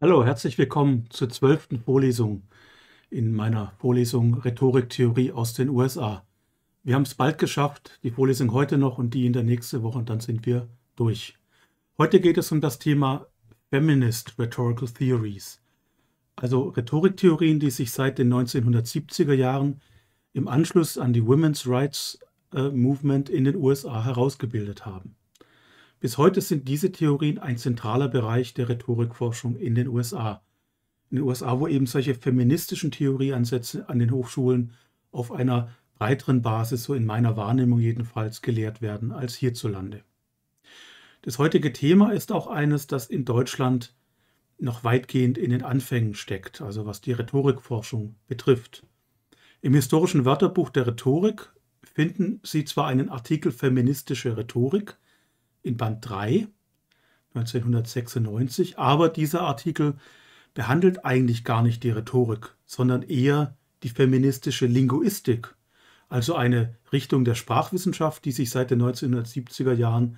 Hallo, herzlich willkommen zur zwölften Vorlesung in meiner Vorlesung Rhetoriktheorie aus den USA. Wir haben es bald geschafft, die Vorlesung heute noch und die in der nächsten Woche und dann sind wir durch. Heute geht es um das Thema Feminist Rhetorical Theories also Rhetoriktheorien, die sich seit den 1970er Jahren im Anschluss an die Women's Rights äh, Movement in den USA herausgebildet haben. Bis heute sind diese Theorien ein zentraler Bereich der Rhetorikforschung in den USA. In den USA, wo eben solche feministischen Theorieansätze an den Hochschulen auf einer breiteren Basis, so in meiner Wahrnehmung jedenfalls, gelehrt werden als hierzulande. Das heutige Thema ist auch eines, das in Deutschland noch weitgehend in den Anfängen steckt, also was die Rhetorikforschung betrifft. Im historischen Wörterbuch der Rhetorik finden Sie zwar einen Artikel Feministische Rhetorik in Band 3 1996, aber dieser Artikel behandelt eigentlich gar nicht die Rhetorik, sondern eher die feministische Linguistik, also eine Richtung der Sprachwissenschaft, die sich seit den 1970er Jahren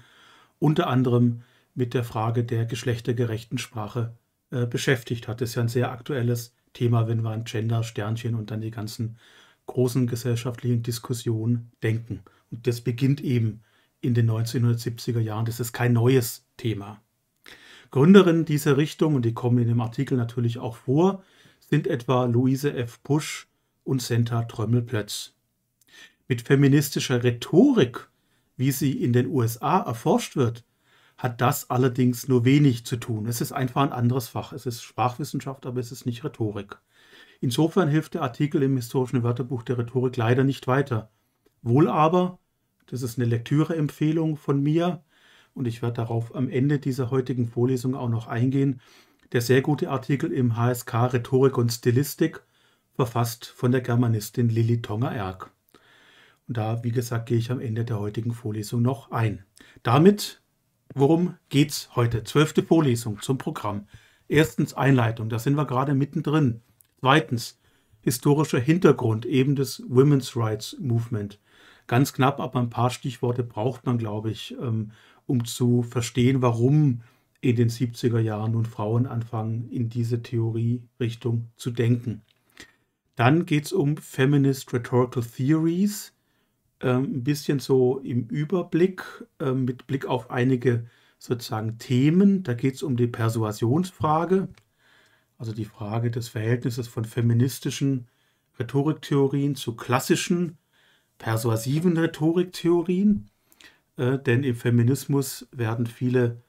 unter anderem mit der Frage der geschlechtergerechten Sprache äh, beschäftigt hat. Das ist ja ein sehr aktuelles Thema, wenn wir an Gender, Sternchen und dann die ganzen großen gesellschaftlichen Diskussionen denken. Und das beginnt eben in den 1970er Jahren. Das ist kein neues Thema. Gründerinnen dieser Richtung, und die kommen in dem Artikel natürlich auch vor, sind etwa Louise F. Bush und Senta Trömmelplötz. Mit feministischer Rhetorik, wie sie in den USA erforscht wird, hat das allerdings nur wenig zu tun. Es ist einfach ein anderes Fach. Es ist Sprachwissenschaft, aber es ist nicht Rhetorik. Insofern hilft der Artikel im historischen Wörterbuch der Rhetorik leider nicht weiter. Wohl aber, das ist eine Lektüreempfehlung von mir und ich werde darauf am Ende dieser heutigen Vorlesung auch noch eingehen, der sehr gute Artikel im HSK Rhetorik und Stilistik, verfasst von der Germanistin Lili Tonger-Erk. Und da, wie gesagt, gehe ich am Ende der heutigen Vorlesung noch ein. Damit Worum geht's heute? Zwölfte Vorlesung zum Programm. Erstens Einleitung, da sind wir gerade mittendrin. Zweitens historischer Hintergrund eben des Women's Rights Movement. Ganz knapp, aber ein paar Stichworte braucht man, glaube ich, ähm, um zu verstehen, warum in den 70er Jahren nun Frauen anfangen, in diese Theorie-Richtung zu denken. Dann geht es um Feminist Rhetorical Theories, ähm, ein bisschen so im Überblick ähm, mit Blick auf einige sozusagen Themen. Da geht es um die Persuasionsfrage, also die Frage des Verhältnisses von feministischen Rhetoriktheorien zu klassischen persuasiven Rhetoriktheorien. Äh, denn im Feminismus werden viele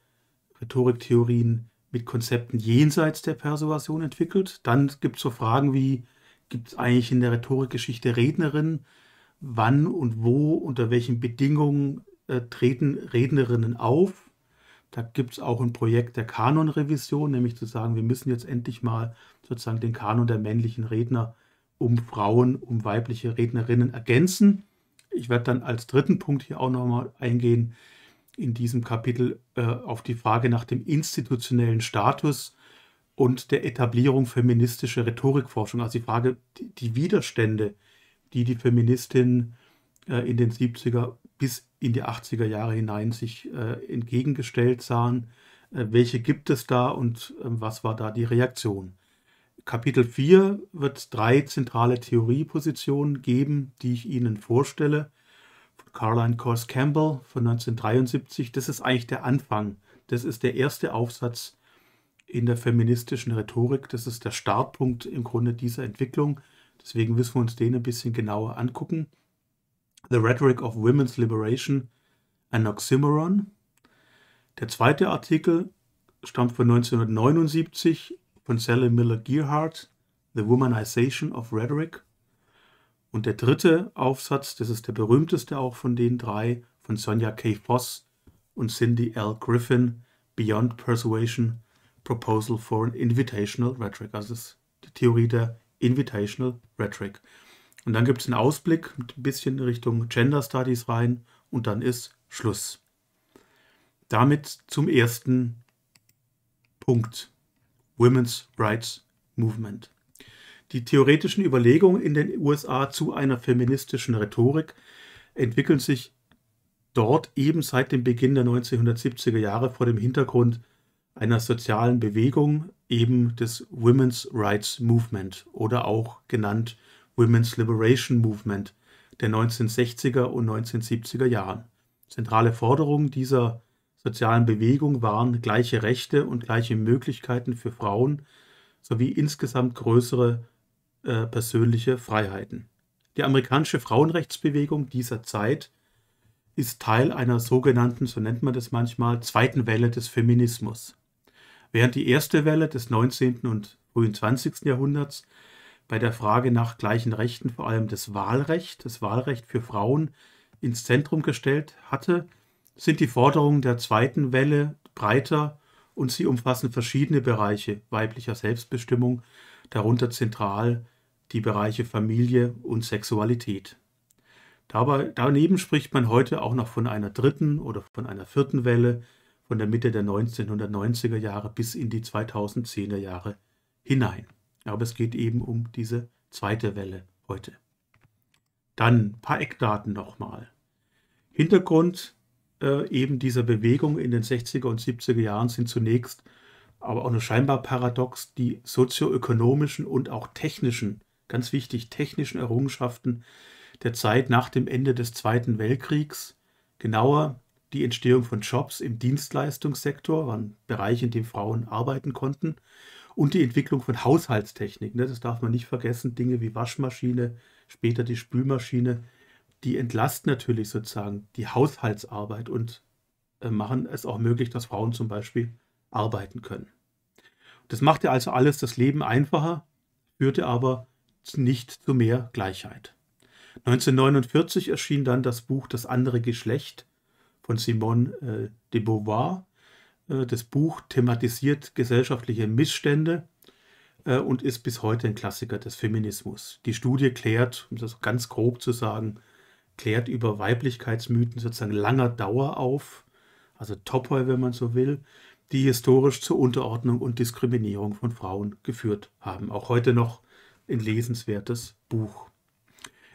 Rhetoriktheorien mit Konzepten jenseits der Persuasion entwickelt. Dann gibt es so Fragen wie, gibt es eigentlich in der Rhetorikgeschichte Rednerinnen, wann und wo, unter welchen Bedingungen äh, treten Rednerinnen auf. Da gibt es auch ein Projekt der Kanonrevision, nämlich zu sagen, wir müssen jetzt endlich mal sozusagen den Kanon der männlichen Redner um Frauen, um weibliche Rednerinnen ergänzen. Ich werde dann als dritten Punkt hier auch nochmal eingehen in diesem Kapitel äh, auf die Frage nach dem institutionellen Status und der Etablierung feministischer Rhetorikforschung, also die Frage, die, die Widerstände, die die Feministin äh, in den 70er bis in die 80er Jahre hinein sich äh, entgegengestellt sahen. Äh, welche gibt es da und äh, was war da die Reaktion? Kapitel 4 wird drei zentrale Theoriepositionen geben, die ich Ihnen vorstelle. Von Caroline Cors Campbell von 1973. Das ist eigentlich der Anfang. Das ist der erste Aufsatz in der feministischen Rhetorik. Das ist der Startpunkt im Grunde dieser Entwicklung. Deswegen müssen wir uns den ein bisschen genauer angucken. The Rhetoric of Women's Liberation, an Oxymoron. Der zweite Artikel stammt von 1979 von Sally Miller Gearhart, The Womanization of Rhetoric. Und der dritte Aufsatz, das ist der berühmteste auch von den drei, von Sonja K. Foss und Cindy L. Griffin, Beyond Persuasion, Proposal for an Invitational Rhetoric. Also das ist die Theorie der Invitational Rhetoric. Und dann gibt es einen Ausblick mit ein bisschen in Richtung Gender Studies rein und dann ist Schluss. Damit zum ersten Punkt. Women's Rights Movement. Die theoretischen Überlegungen in den USA zu einer feministischen Rhetorik entwickeln sich dort eben seit dem Beginn der 1970er Jahre vor dem Hintergrund einer sozialen Bewegung, eben des Women's Rights Movement oder auch genannt Women's Liberation Movement der 1960er und 1970er Jahren. Zentrale Forderungen dieser sozialen Bewegung waren gleiche Rechte und gleiche Möglichkeiten für Frauen sowie insgesamt größere äh, persönliche Freiheiten. Die amerikanische Frauenrechtsbewegung dieser Zeit ist Teil einer sogenannten, so nennt man das manchmal, zweiten Welle des Feminismus. Während die erste Welle des 19. und frühen 20. Jahrhunderts bei der Frage nach gleichen Rechten vor allem das Wahlrecht, das Wahlrecht für Frauen ins Zentrum gestellt hatte, sind die Forderungen der zweiten Welle breiter und sie umfassen verschiedene Bereiche weiblicher Selbstbestimmung, darunter zentral die Bereiche Familie und Sexualität. Dabei, daneben spricht man heute auch noch von einer dritten oder von einer vierten Welle, von der Mitte der 1990er Jahre bis in die 2010er Jahre hinein. Aber es geht eben um diese zweite Welle heute. Dann ein paar Eckdaten nochmal. Hintergrund äh, eben dieser Bewegung in den 60er und 70er Jahren sind zunächst aber auch nur scheinbar paradox die sozioökonomischen und auch technischen, ganz wichtig, technischen Errungenschaften der Zeit nach dem Ende des Zweiten Weltkriegs, genauer die Entstehung von Jobs im Dienstleistungssektor, war ein Bereich, in dem Frauen arbeiten konnten, und die Entwicklung von Haushaltstechnik. Das darf man nicht vergessen, Dinge wie Waschmaschine, später die Spülmaschine, die entlasten natürlich sozusagen die Haushaltsarbeit und äh, machen es auch möglich, dass Frauen zum Beispiel arbeiten können. Das machte also alles das Leben einfacher, führte aber nicht zu mehr Gleichheit. 1949 erschien dann das Buch Das andere Geschlecht von Simone äh, de Beauvoir. Äh, das Buch thematisiert gesellschaftliche Missstände äh, und ist bis heute ein Klassiker des Feminismus. Die Studie klärt, um das ganz grob zu sagen, klärt über Weiblichkeitsmythen sozusagen langer Dauer auf, also Topoi, wenn man so will, die historisch zur Unterordnung und Diskriminierung von Frauen geführt haben. Auch heute noch ein lesenswertes Buch.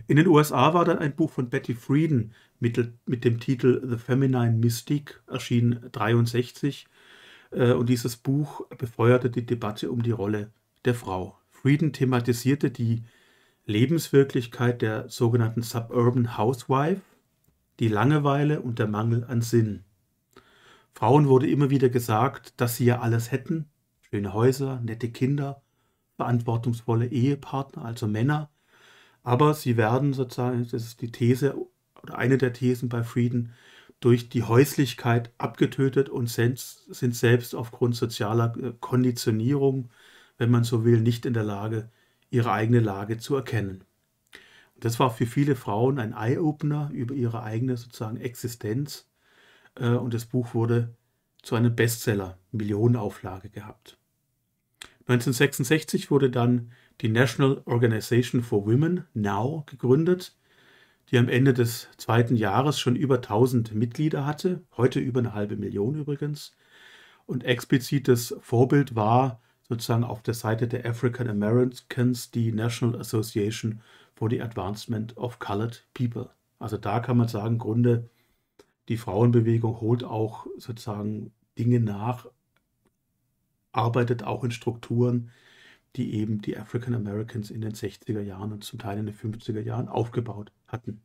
In den USA war dann ein Buch von Betty Friedan mit, mit dem Titel The Feminine Mystique erschienen 1963 äh, und dieses Buch befeuerte die Debatte um die Rolle der Frau. Frieden thematisierte die Lebenswirklichkeit der sogenannten Suburban Housewife, die Langeweile und der Mangel an Sinn. Frauen wurde immer wieder gesagt, dass sie ja alles hätten, schöne Häuser, nette Kinder, verantwortungsvolle Ehepartner, also Männer, aber sie werden sozusagen, das ist die These oder eine der Thesen bei Frieden, durch die Häuslichkeit abgetötet und sind selbst aufgrund sozialer äh, Konditionierung, wenn man so will, nicht in der Lage, ihre eigene Lage zu erkennen. Und das war für viele Frauen ein Eye-Opener über ihre eigene sozusagen Existenz. Äh, und das Buch wurde zu einem Bestseller, Millionenauflage gehabt. 1966 wurde dann die National Organization for Women, NOW, gegründet, die am Ende des zweiten Jahres schon über 1000 Mitglieder hatte, heute über eine halbe Million übrigens. Und explizites Vorbild war sozusagen auf der Seite der African Americans die National Association for the Advancement of Colored People. Also da kann man sagen, im Grunde, die Frauenbewegung holt auch sozusagen Dinge nach, arbeitet auch in Strukturen, die eben die African Americans in den 60er Jahren und zum Teil in den 50er Jahren aufgebaut hatten.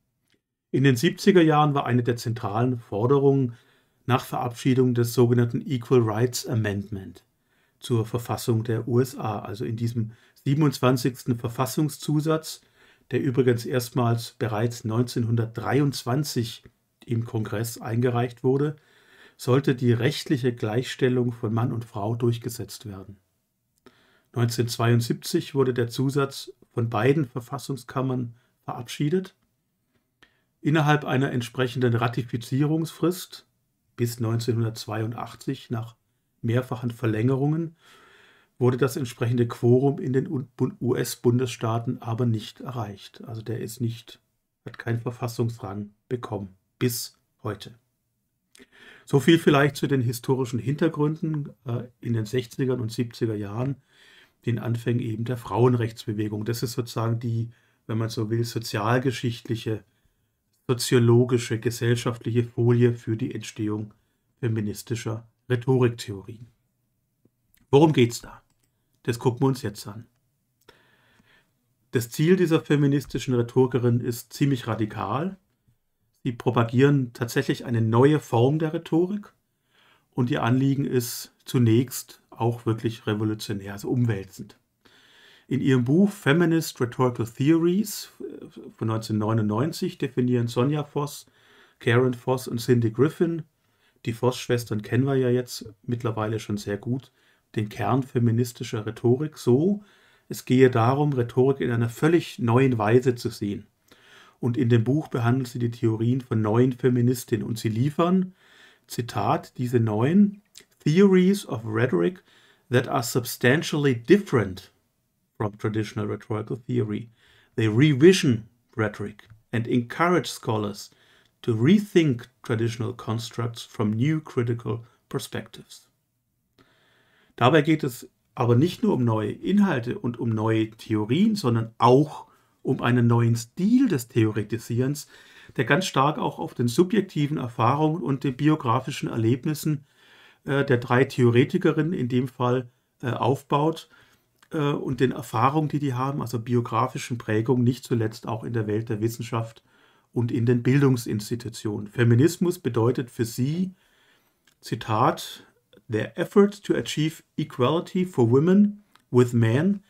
In den 70er Jahren war eine der zentralen Forderungen nach Verabschiedung des sogenannten Equal Rights Amendment zur Verfassung der USA, also in diesem 27. Verfassungszusatz, der übrigens erstmals bereits 1923 im Kongress eingereicht wurde, sollte die rechtliche Gleichstellung von Mann und Frau durchgesetzt werden. 1972 wurde der Zusatz von beiden Verfassungskammern verabschiedet. Innerhalb einer entsprechenden Ratifizierungsfrist bis 1982 nach mehrfachen Verlängerungen wurde das entsprechende Quorum in den US-Bundesstaaten aber nicht erreicht. Also der ist nicht, hat keinen Verfassungsrang bekommen bis heute. So viel vielleicht zu den historischen Hintergründen. Äh, in den 60er und 70er Jahren den Anfängen eben der Frauenrechtsbewegung. Das ist sozusagen die, wenn man so will, sozialgeschichtliche, soziologische, gesellschaftliche Folie für die Entstehung feministischer Rhetoriktheorien. Worum geht's da? Das gucken wir uns jetzt an. Das Ziel dieser feministischen Rhetorikerin ist ziemlich radikal. Sie propagieren tatsächlich eine neue Form der Rhetorik und ihr Anliegen ist zunächst auch wirklich revolutionär, also umwälzend. In ihrem Buch Feminist Rhetorical Theories äh, von 1999 definieren Sonja Voss, Karen Voss und Cindy Griffin, die Voss-Schwestern kennen wir ja jetzt mittlerweile schon sehr gut, den Kern feministischer Rhetorik so, es gehe darum, Rhetorik in einer völlig neuen Weise zu sehen. Und in dem Buch behandelt sie die Theorien von neuen Feministinnen und sie liefern, Zitat, diese neuen, theories of rhetoric that are substantially different from traditional rhetorical theory. They revision rhetoric and encourage scholars to rethink traditional constructs from new critical perspectives. Dabei geht es aber nicht nur um neue Inhalte und um neue Theorien, sondern auch um einen neuen Stil des Theoretisierens, der ganz stark auch auf den subjektiven Erfahrungen und den biografischen Erlebnissen äh, der drei Theoretikerinnen in dem Fall äh, aufbaut äh, und den Erfahrungen, die die haben, also biografischen Prägungen, nicht zuletzt auch in der Welt der Wissenschaft und in den Bildungsinstitutionen. Feminismus bedeutet für sie, Zitat, their effort to achieve equality for women with men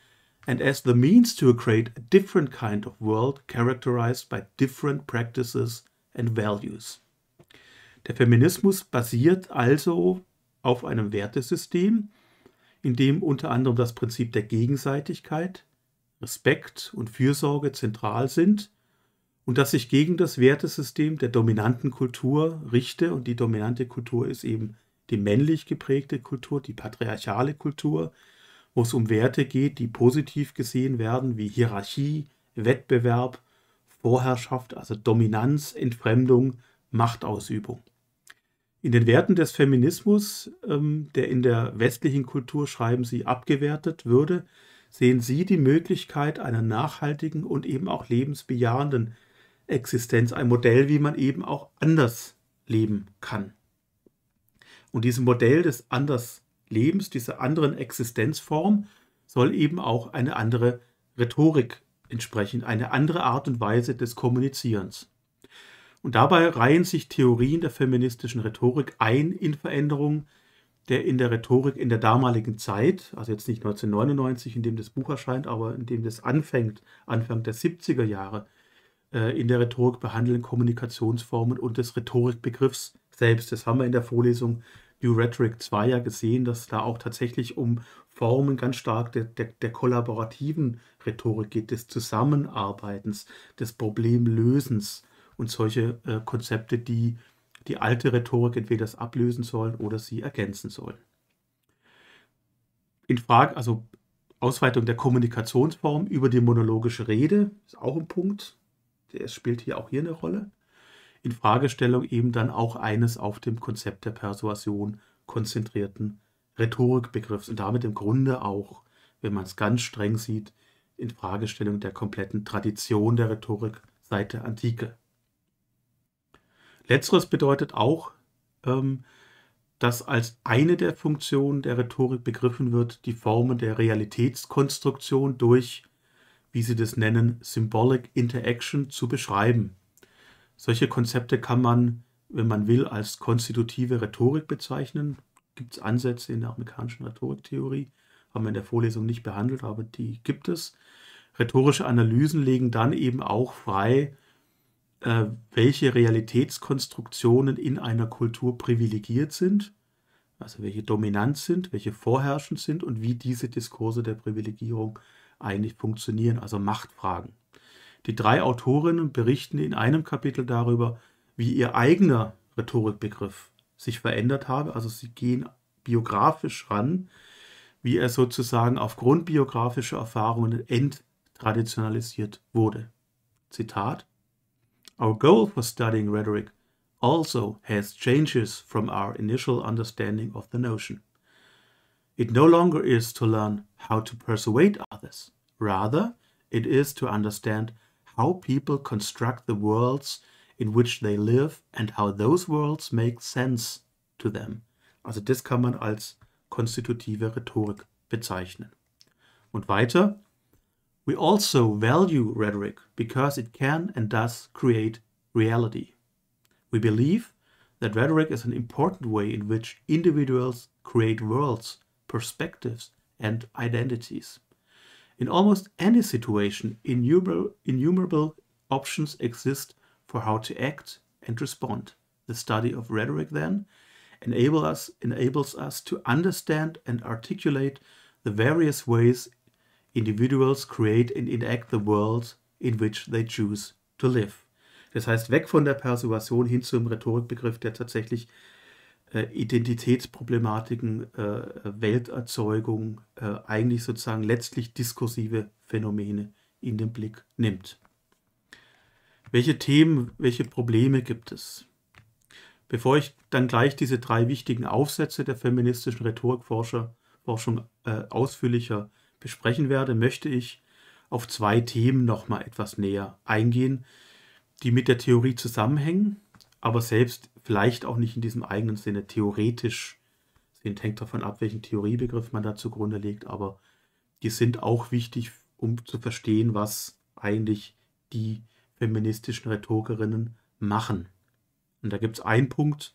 and as the means to create a different kind of world characterized by different practices and values. Der Feminismus basiert also auf einem Wertesystem, in dem unter anderem das Prinzip der Gegenseitigkeit, Respekt und Fürsorge zentral sind und das sich gegen das Wertesystem der dominanten Kultur richte. Und die dominante Kultur ist eben die männlich geprägte Kultur, die patriarchale Kultur, wo es um Werte geht, die positiv gesehen werden, wie Hierarchie, Wettbewerb, Vorherrschaft, also Dominanz, Entfremdung, Machtausübung. In den Werten des Feminismus, ähm, der in der westlichen Kultur, schreiben Sie, abgewertet würde, sehen Sie die Möglichkeit einer nachhaltigen und eben auch lebensbejahenden Existenz, ein Modell, wie man eben auch anders leben kann. Und dieses Modell des Anderslebens, dieser anderen Existenzform, soll eben auch eine andere Rhetorik entsprechen, eine andere Art und Weise des Kommunizierens. Und dabei reihen sich Theorien der feministischen Rhetorik ein in Veränderungen der in der Rhetorik in der damaligen Zeit, also jetzt nicht 1999, in dem das Buch erscheint, aber in dem das anfängt, Anfang der 70er Jahre, äh, in der Rhetorik behandeln Kommunikationsformen und des Rhetorikbegriffs selbst. Das haben wir in der Vorlesung New Rhetoric 2 ja gesehen, dass da auch tatsächlich um Formen ganz stark der, der, der kollaborativen Rhetorik geht, des Zusammenarbeitens, des Problemlösens und solche äh, Konzepte, die die alte Rhetorik entweder ablösen sollen oder sie ergänzen sollen. In Frage, also Ausweitung der Kommunikationsform über die monologische Rede ist auch ein Punkt. Der spielt hier auch hier eine Rolle. In Fragestellung eben dann auch eines auf dem Konzept der Persuasion konzentrierten Rhetorikbegriffs und damit im Grunde auch, wenn man es ganz streng sieht, in Fragestellung der kompletten Tradition der Rhetorik seit der Antike. Letzteres bedeutet auch, ähm, dass als eine der Funktionen der Rhetorik begriffen wird, die Formen der Realitätskonstruktion durch, wie sie das nennen, Symbolic Interaction zu beschreiben. Solche Konzepte kann man, wenn man will, als konstitutive Rhetorik bezeichnen. Gibt es Ansätze in der amerikanischen Rhetoriktheorie, haben wir in der Vorlesung nicht behandelt, aber die gibt es. Rhetorische Analysen legen dann eben auch frei, äh, welche Realitätskonstruktionen in einer Kultur privilegiert sind, also welche dominant sind, welche vorherrschend sind und wie diese Diskurse der Privilegierung eigentlich funktionieren, also Machtfragen. Die drei Autorinnen berichten in einem Kapitel darüber, wie ihr eigener Rhetorikbegriff sich verändert habe. Also sie gehen biografisch ran, wie er sozusagen aufgrund biografischer Erfahrungen enttraditionalisiert wurde. Zitat Our goal for studying rhetoric also has changes from our initial understanding of the notion. It no longer is to learn how to persuade others. Rather, it is to understand how people construct the worlds in which they live and how those worlds make sense to them. Also das kann man als konstitutive Rhetorik bezeichnen. Und weiter, we also value rhetoric because it can and does create reality. We believe that rhetoric is an important way in which individuals create worlds, perspectives, and identities. In almost any situation, innumerable, innumerable options exist for how to act and respond. The study of rhetoric, then, enable us, enables us to understand and articulate the various ways Individuals create and enact the world in which they choose to live. Das heißt, weg von der Persuasion hin zum Rhetorikbegriff, der tatsächlich äh, Identitätsproblematiken, äh, Welterzeugung, äh, eigentlich sozusagen letztlich diskursive Phänomene in den Blick nimmt. Welche Themen, welche Probleme gibt es? Bevor ich dann gleich diese drei wichtigen Aufsätze der feministischen Rhetorikforschung äh, ausführlicher besprechen werde, möchte ich auf zwei Themen nochmal etwas näher eingehen, die mit der Theorie zusammenhängen, aber selbst vielleicht auch nicht in diesem eigenen Sinne theoretisch sind. Hängt davon ab, welchen Theoriebegriff man da zugrunde legt, aber die sind auch wichtig, um zu verstehen, was eigentlich die feministischen Rhetorikerinnen machen. Und da gibt es einen Punkt,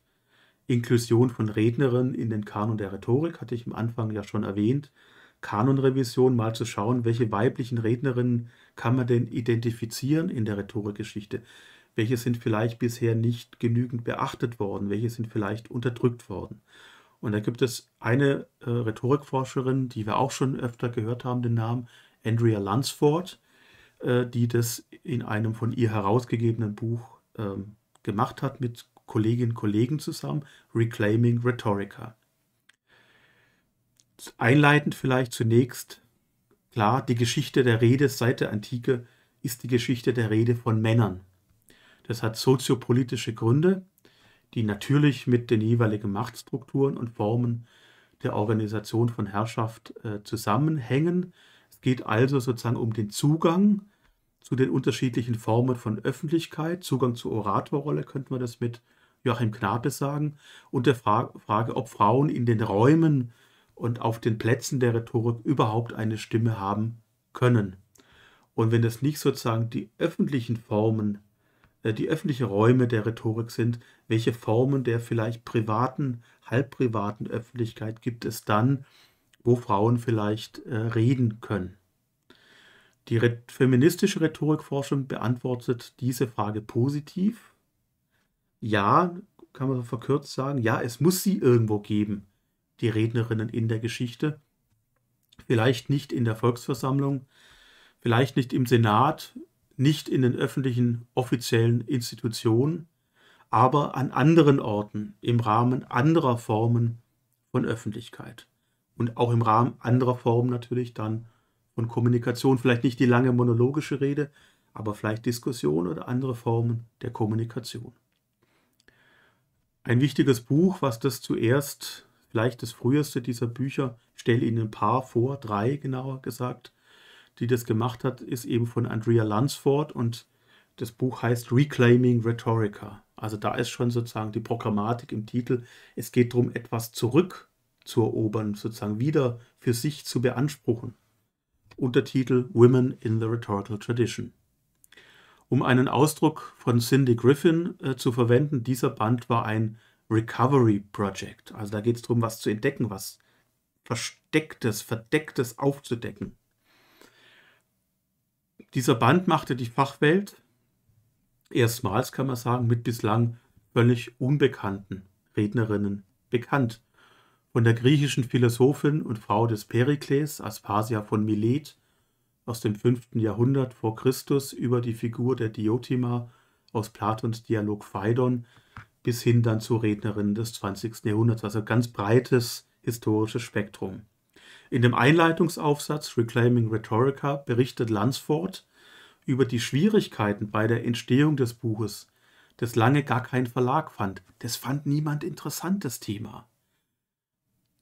Inklusion von Rednerinnen in den Kanon der Rhetorik, hatte ich am Anfang ja schon erwähnt. Kanonrevision mal zu schauen, welche weiblichen Rednerinnen kann man denn identifizieren in der Rhetorikgeschichte? Welche sind vielleicht bisher nicht genügend beachtet worden? Welche sind vielleicht unterdrückt worden? Und da gibt es eine äh, Rhetorikforscherin, die wir auch schon öfter gehört haben, den Namen Andrea Lunsford, äh, die das in einem von ihr herausgegebenen Buch ähm, gemacht hat mit Kolleginnen und Kollegen zusammen, Reclaiming Rhetorica einleitend vielleicht zunächst, klar, die Geschichte der Rede seit der Antike ist die Geschichte der Rede von Männern. Das hat soziopolitische Gründe, die natürlich mit den jeweiligen Machtstrukturen und Formen der Organisation von Herrschaft äh, zusammenhängen. Es geht also sozusagen um den Zugang zu den unterschiedlichen Formen von Öffentlichkeit, Zugang zur Oratorrolle, könnte man das mit Joachim Knabe sagen, und der Fra Frage, ob Frauen in den Räumen und auf den Plätzen der Rhetorik überhaupt eine Stimme haben können. Und wenn das nicht sozusagen die öffentlichen Formen, äh, die öffentlichen Räume der Rhetorik sind, welche Formen der vielleicht privaten, halbprivaten Öffentlichkeit gibt es dann, wo Frauen vielleicht äh, reden können? Die feministische Rhetorikforschung beantwortet diese Frage positiv. Ja, kann man verkürzt sagen, ja, es muss sie irgendwo geben die Rednerinnen in der Geschichte. Vielleicht nicht in der Volksversammlung, vielleicht nicht im Senat, nicht in den öffentlichen offiziellen Institutionen, aber an anderen Orten im Rahmen anderer Formen von Öffentlichkeit und auch im Rahmen anderer Formen natürlich dann von Kommunikation. Vielleicht nicht die lange monologische Rede, aber vielleicht Diskussion oder andere Formen der Kommunikation. Ein wichtiges Buch, was das zuerst vielleicht das früheste dieser Bücher, ich stelle Ihnen ein paar vor, drei genauer gesagt, die das gemacht hat, ist eben von Andrea Lunsford und das Buch heißt Reclaiming Rhetorica. Also da ist schon sozusagen die Programmatik im Titel. Es geht darum, etwas zurück zu erobern, sozusagen wieder für sich zu beanspruchen. Untertitel Women in the Rhetorical Tradition. Um einen Ausdruck von Cindy Griffin äh, zu verwenden, dieser Band war ein Recovery Project. Also da geht es darum, was zu entdecken, was Verstecktes, Verdecktes aufzudecken. Dieser Band machte die Fachwelt erstmals, kann man sagen, mit bislang völlig unbekannten Rednerinnen bekannt. Von der griechischen Philosophin und Frau des Perikles, Aspasia von Milet, aus dem 5. Jahrhundert vor Christus über die Figur der Diotima aus Platons Dialog Phaidon bis hin dann zu Rednerinnen des 20. Jahrhunderts, also ganz breites historisches Spektrum. In dem Einleitungsaufsatz Reclaiming Rhetorica berichtet Lansford über die Schwierigkeiten bei der Entstehung des Buches, das lange gar kein Verlag fand. Das fand niemand interessantes Thema.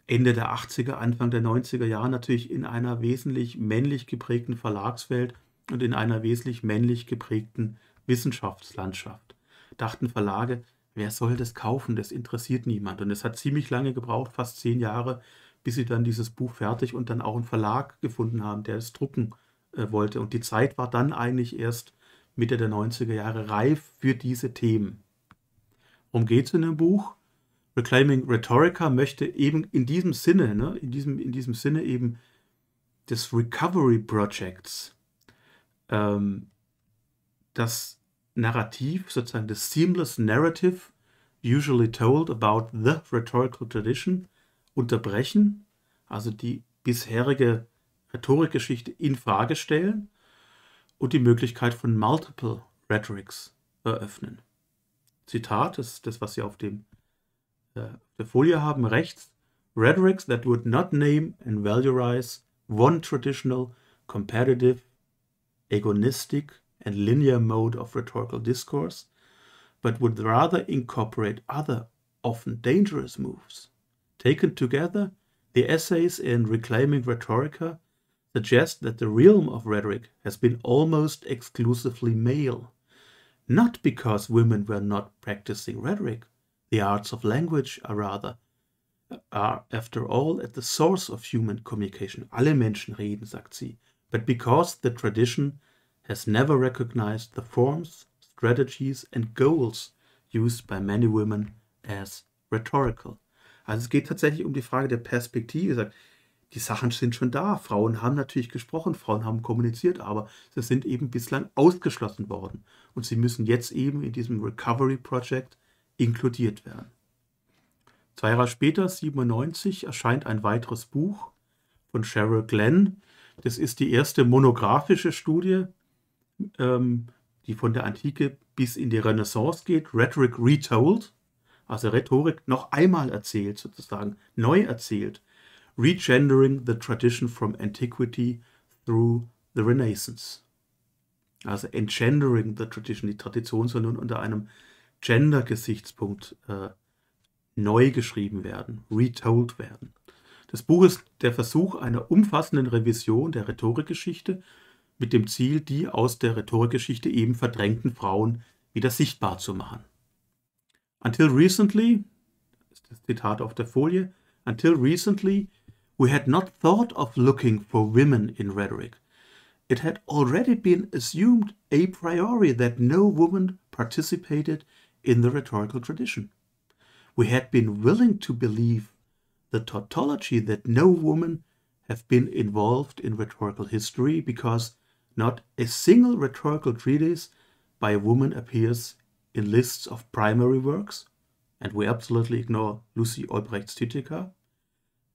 Ende der 80er, Anfang der 90er Jahre natürlich in einer wesentlich männlich geprägten Verlagswelt und in einer wesentlich männlich geprägten Wissenschaftslandschaft. Dachten Verlage, wer soll das kaufen? Das interessiert niemand. Und es hat ziemlich lange gebraucht, fast zehn Jahre, bis sie dann dieses Buch fertig und dann auch einen Verlag gefunden haben, der es drucken äh, wollte. Und die Zeit war dann eigentlich erst Mitte der 90er Jahre reif für diese Themen. Worum geht es in dem Buch? Reclaiming Rhetorica möchte eben in diesem Sinne, ne, in, diesem, in diesem Sinne eben des Recovery Projects, ähm, das Narrativ, sozusagen das seamless narrative usually told about the rhetorical tradition unterbrechen, also die bisherige Rhetorikgeschichte in Frage stellen und die Möglichkeit von multiple rhetorics eröffnen. Zitat, das ist das, was Sie auf dem äh, der Folie haben, rechts. Rhetorics that would not name and valorize one traditional, competitive, agonistic and linear mode of rhetorical discourse, but would rather incorporate other, often dangerous moves. Taken together, the essays in Reclaiming Rhetorica suggest that the realm of rhetoric has been almost exclusively male, not because women were not practicing rhetoric. The arts of language are rather, are after all at the source of human communication. Alle Menschen reden, sagt sie, but because the tradition has never recognized the forms, strategies and goals used by many women as rhetorical. Also es geht tatsächlich um die Frage der Perspektive. Sagt, die Sachen sind schon da. Frauen haben natürlich gesprochen, Frauen haben kommuniziert, aber sie sind eben bislang ausgeschlossen worden. Und sie müssen jetzt eben in diesem Recovery Project inkludiert werden. Zwei Jahre später, 97, erscheint ein weiteres Buch von Cheryl Glenn. Das ist die erste monografische Studie ähm, die von der Antike bis in die Renaissance geht, Rhetoric Retold, also Rhetorik noch einmal erzählt sozusagen, neu erzählt, Regendering the Tradition from Antiquity through the Renaissance. Also Engendering the Tradition, die Tradition soll nun unter einem Gender-Gesichtspunkt äh, neu geschrieben werden, retold werden. Das Buch ist der Versuch einer umfassenden Revision der Rhetorikgeschichte mit dem Ziel, die aus der Rhetorikgeschichte eben verdrängten Frauen wieder sichtbar zu machen. Until recently, ist das Zitat auf der Folie, until recently, we had not thought of looking for women in rhetoric. It had already been assumed a priori that no woman participated in the rhetorical tradition. We had been willing to believe the tautology that no woman have been involved in rhetorical history because Not a single rhetorical treatise by a woman appears in lists of primary works, and we absolutely ignore Lucy Olbrecht's Tütica,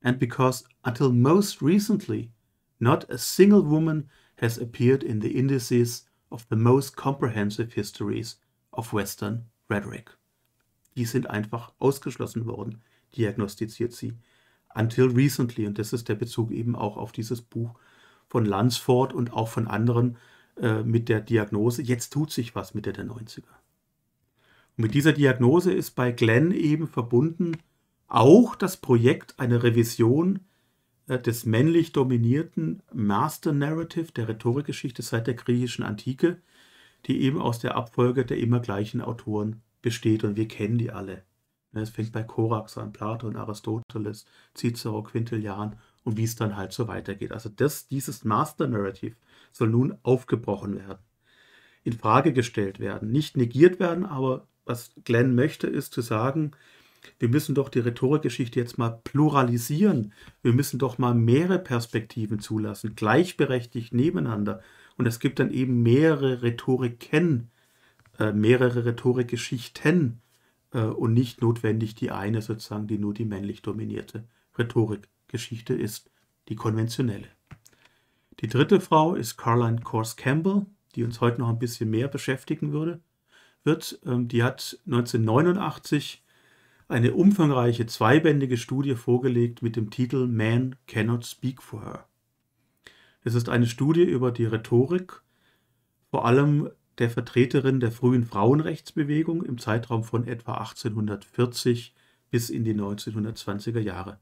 and because until most recently, not a single woman has appeared in the indices of the most comprehensive histories of Western rhetoric. Die sind einfach ausgeschlossen worden, diagnostiziert sie. Until recently, und das ist der Bezug eben auch auf dieses Buch von Lansford und auch von anderen äh, mit der Diagnose, jetzt tut sich was Mitte der 90er. Und mit dieser Diagnose ist bei Glenn eben verbunden auch das Projekt eine Revision äh, des männlich dominierten Master Narrative der Rhetorikgeschichte seit der griechischen Antike, die eben aus der Abfolge der immer gleichen Autoren besteht und wir kennen die alle. Ne, es fängt bei Korax an, Platon, Aristoteles, Cicero, Quintilian und wie es dann halt so weitergeht. Also das, dieses Master Narrative soll nun aufgebrochen werden, in Frage gestellt werden, nicht negiert werden, aber was Glenn möchte, ist zu sagen, wir müssen doch die Rhetorikgeschichte jetzt mal pluralisieren. Wir müssen doch mal mehrere Perspektiven zulassen, gleichberechtigt nebeneinander. Und es gibt dann eben mehrere Rhetoriken, äh, mehrere Rhetorikgeschichten äh, und nicht notwendig die eine sozusagen, die nur die männlich dominierte Rhetorik Geschichte ist die konventionelle. Die dritte Frau ist Caroline Corse Campbell, die uns heute noch ein bisschen mehr beschäftigen würde, wird. Ähm, die hat 1989 eine umfangreiche zweibändige Studie vorgelegt mit dem Titel Man Cannot Speak for Her. Es ist eine Studie über die Rhetorik, vor allem der Vertreterin der frühen Frauenrechtsbewegung im Zeitraum von etwa 1840 bis in die 1920er Jahre.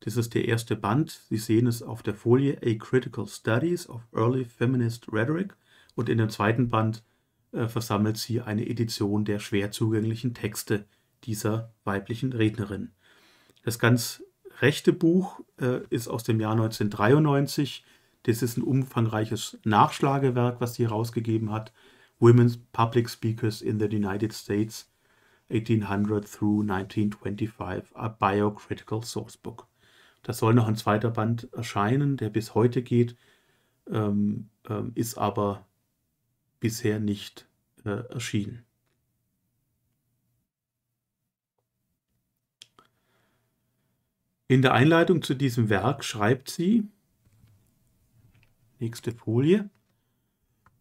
Das ist der erste Band. Sie sehen es auf der Folie A Critical Studies of Early Feminist Rhetoric. Und in dem zweiten Band äh, versammelt sie eine Edition der schwer zugänglichen Texte dieser weiblichen Rednerin. Das ganz rechte Buch äh, ist aus dem Jahr 1993. Das ist ein umfangreiches Nachschlagewerk, was sie herausgegeben hat. Women's Public Speakers in the United States 1800 through 1925, a biocritical sourcebook. Das soll noch ein zweiter Band erscheinen, der bis heute geht, ähm, ähm, ist aber bisher nicht äh, erschienen. In der Einleitung zu diesem Werk schreibt sie, nächste Folie,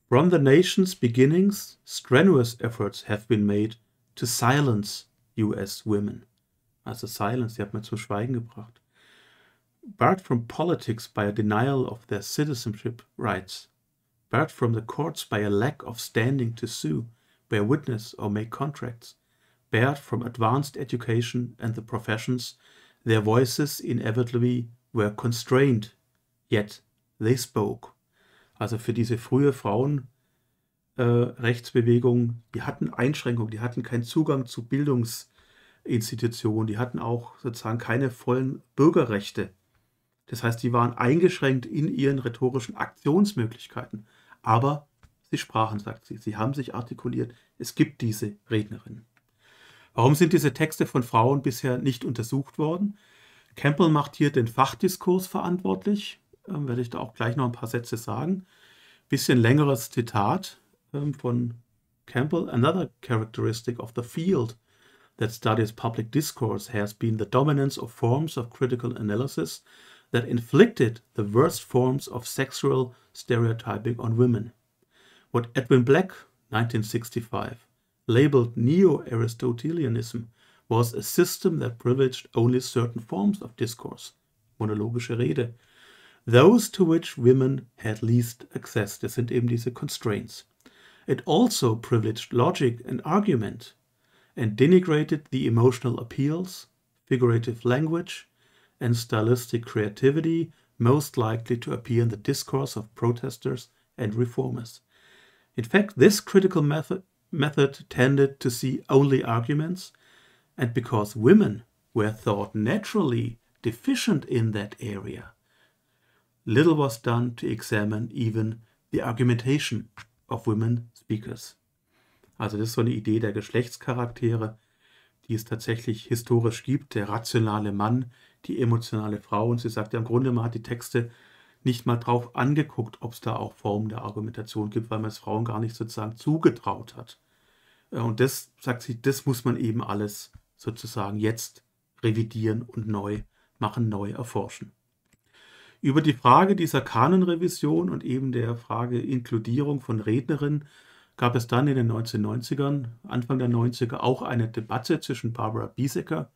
From the nation's beginnings, strenuous efforts have been made to silence US women. Also silence, die hat man zum Schweigen gebracht barred from politics by a denial of their citizenship rights, barred from the courts by a lack of standing to sue, bear witness, or make contracts, barred from advanced education and the professions, their voices inevitably were constrained, yet they spoke. Also für diese frühe Frauenrechtsbewegung, äh, die hatten Einschränkungen, die hatten keinen Zugang zu Bildungsinstitutionen, die hatten auch sozusagen keine vollen Bürgerrechte. Das heißt, sie waren eingeschränkt in ihren rhetorischen Aktionsmöglichkeiten. Aber sie sprachen, sagt sie. Sie haben sich artikuliert. Es gibt diese Rednerinnen. Warum sind diese Texte von Frauen bisher nicht untersucht worden? Campbell macht hier den Fachdiskurs verantwortlich. Ähm, werde ich da auch gleich noch ein paar Sätze sagen. Bisschen längeres Zitat ähm, von Campbell. Another characteristic of the field that studies public discourse has been the dominance of forms of critical analysis that inflicted the worst forms of sexual stereotyping on women. What Edwin Black, 1965, labeled Neo Aristotelianism was a system that privileged only certain forms of discourse, monologische Rede, those to which women had least access. Das sind eben diese constraints. It also privileged logic and argument and denigrated the emotional appeals, figurative language, and stylistic creativity most likely to appear in the discourse of protesters and reformers. In fact, this critical method, method tended to see only arguments, and because women were thought naturally deficient in that area, little was done to examine even the argumentation of women speakers. Also das ist so eine Idee der Geschlechtscharaktere, die es tatsächlich historisch gibt. Der rationale Mann die emotionale Frau. Und sie sagte im Grunde, man hat die Texte nicht mal drauf angeguckt, ob es da auch Formen der Argumentation gibt, weil man es Frauen gar nicht sozusagen zugetraut hat. Äh, und das, sagt sie, das muss man eben alles sozusagen jetzt revidieren und neu machen, neu erforschen. Über die Frage dieser Kanonrevision und eben der Frage Inkludierung von Rednerinnen gab es dann in den 1990ern, Anfang der 90er, auch eine Debatte zwischen Barbara Biesecker,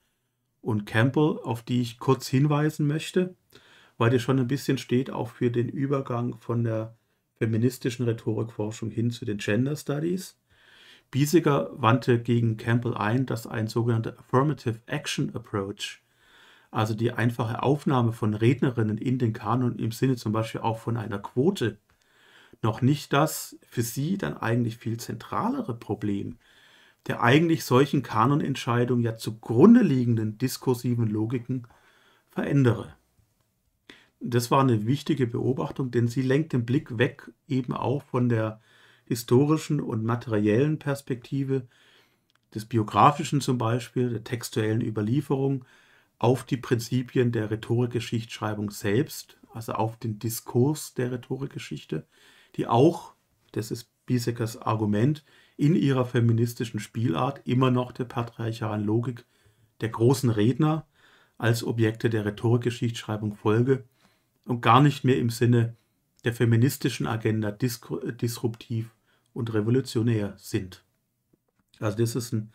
und Campbell, auf die ich kurz hinweisen möchte, weil der schon ein bisschen steht auch für den Übergang von der feministischen Rhetorikforschung hin zu den Gender Studies. Biesiger wandte gegen Campbell ein, dass ein sogenannter Affirmative Action Approach, also die einfache Aufnahme von Rednerinnen in den Kanon im Sinne zum Beispiel auch von einer Quote, noch nicht das für sie dann eigentlich viel zentralere Problem der eigentlich solchen Kanonentscheidungen ja zugrunde liegenden diskursiven Logiken verändere. Das war eine wichtige Beobachtung, denn sie lenkt den Blick weg eben auch von der historischen und materiellen Perspektive des biografischen zum Beispiel, der textuellen Überlieferung, auf die Prinzipien der Rhetorikgeschichtsschreibung selbst, also auf den Diskurs der Rhetorikgeschichte, die auch, das ist Bisekers Argument, in ihrer feministischen Spielart immer noch der patriarchalen Logik der großen Redner als Objekte der Rhetorikgeschichtsschreibung folge und gar nicht mehr im Sinne der feministischen Agenda disruptiv und revolutionär sind. Also das ist ein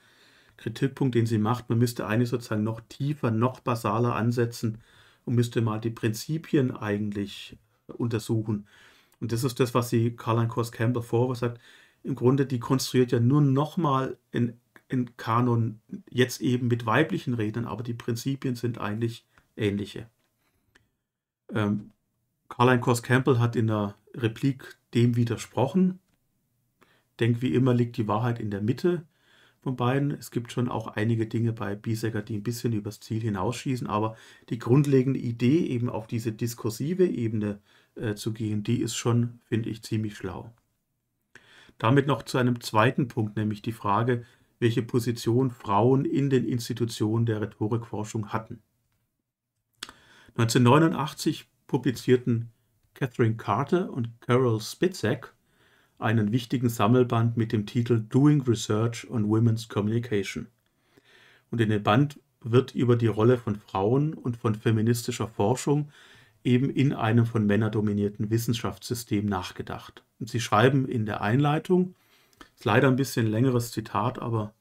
Kritikpunkt, den sie macht. Man müsste eigentlich sozusagen noch tiefer, noch basaler ansetzen und müsste mal die Prinzipien eigentlich untersuchen. Und das ist das, was sie Caroline Course Campbell vorwirft, sagt, im Grunde, die konstruiert ja nur nochmal in, in Kanon, jetzt eben mit weiblichen Rednern, aber die Prinzipien sind eigentlich ähnliche. Ähm, Carline Cross Campbell hat in der Replik dem widersprochen. Denkt wie immer liegt die Wahrheit in der Mitte von beiden. Es gibt schon auch einige Dinge bei Bisecker, die ein bisschen übers Ziel hinausschießen, aber die grundlegende Idee, eben auf diese diskursive Ebene äh, zu gehen, die ist schon, finde ich, ziemlich schlau damit noch zu einem zweiten Punkt, nämlich die Frage, welche Position Frauen in den Institutionen der Rhetorikforschung hatten. 1989 publizierten Catherine Carter und Carol Spitzak einen wichtigen Sammelband mit dem Titel Doing Research on Women's Communication. Und in dem Band wird über die Rolle von Frauen und von feministischer Forschung eben in einem von Männern dominierten Wissenschaftssystem nachgedacht. Sie schreiben in der Einleitung, ist leider ein bisschen längeres Zitat, aber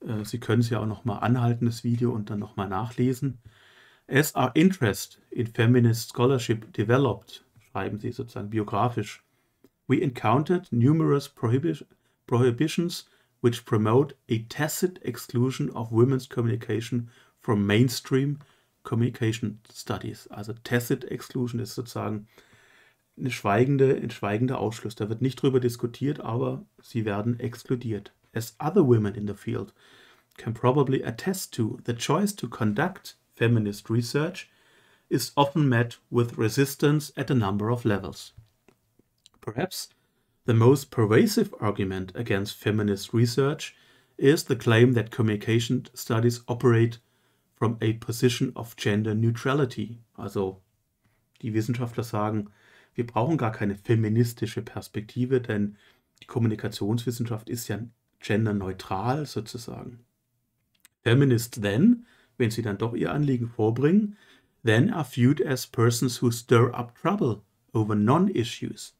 äh, Sie können es ja auch nochmal anhalten, das Video, und dann nochmal nachlesen. As our interest in feminist scholarship developed, schreiben Sie sozusagen biografisch, we encountered numerous prohibi prohibitions which promote a tacit exclusion of women's communication from mainstream communication studies. Also tacit exclusion ist sozusagen eine schweigende, ein schweigender Ausschluss. Da wird nicht drüber diskutiert, aber sie werden exkludiert. As other women in the field can probably attest to, the choice to conduct feminist research is often met with resistance at a number of levels. Perhaps the most pervasive argument against feminist research is the claim that communication studies operate from a position of gender neutrality. Also die Wissenschaftler sagen, wir brauchen gar keine feministische Perspektive, denn die Kommunikationswissenschaft ist ja genderneutral sozusagen. Feminists then, wenn sie dann doch ihr Anliegen vorbringen, then are viewed as persons who stir up trouble over non-issues.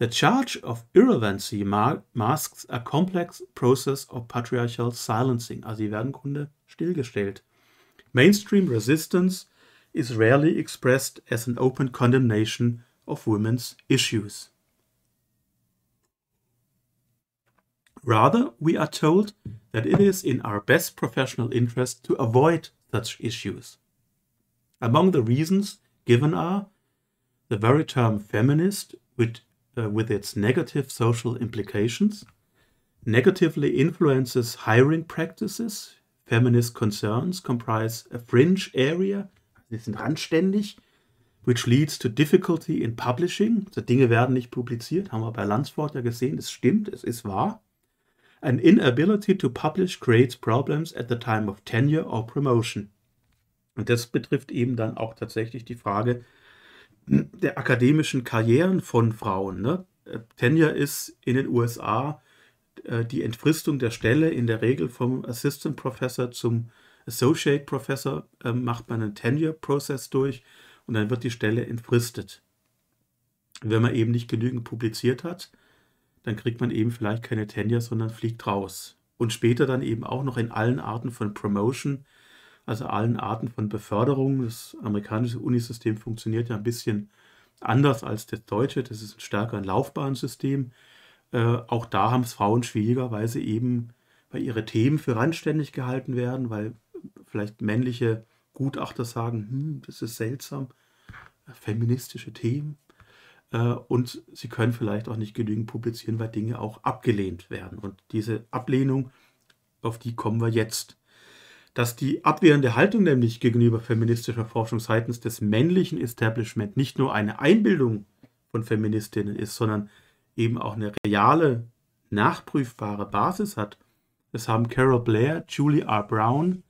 The charge of irrelevancy masks a complex process of patriarchal silencing. Also sie werden im stillgestellt. Mainstream resistance is rarely expressed as an open condemnation of women's issues. Rather, we are told that it is in our best professional interest to avoid such issues. Among the reasons given are the very term feminist, which, uh, with its negative social implications, negatively influences hiring practices. Feminist concerns comprise a fringe area, sie sind randständig, which leads to difficulty in publishing. Also Dinge werden nicht publiziert, haben wir bei Lansford ja gesehen. Es stimmt, es ist wahr. An inability to publish creates problems at the time of tenure or promotion. Und das betrifft eben dann auch tatsächlich die Frage der akademischen Karrieren von Frauen. Ne? Tenure ist in den USA äh, die Entfristung der Stelle in der Regel vom Assistant Professor zum Associate Professor äh, macht man einen Tenure-Prozess durch und dann wird die Stelle entfristet. Wenn man eben nicht genügend publiziert hat, dann kriegt man eben vielleicht keine Tenure, sondern fliegt raus. Und später dann eben auch noch in allen Arten von Promotion, also allen Arten von Beförderung. Das amerikanische Unisystem funktioniert ja ein bisschen anders als das deutsche. Das ist ein stärker Laufbahnsystem. Äh, auch da haben es Frauen schwieriger, weil sie eben, weil ihre Themen für randständig gehalten werden, weil vielleicht männliche Gutachter sagen, hm, das ist seltsam, äh, feministische Themen. Äh, und sie können vielleicht auch nicht genügend publizieren, weil Dinge auch abgelehnt werden. Und diese Ablehnung, auf die kommen wir jetzt. Dass die abwehrende Haltung nämlich gegenüber feministischer Forschung seitens des männlichen Establishment nicht nur eine Einbildung von Feministinnen ist, sondern eben auch eine reale, nachprüfbare Basis hat. Das haben Carol Blair, Julie R. Brown,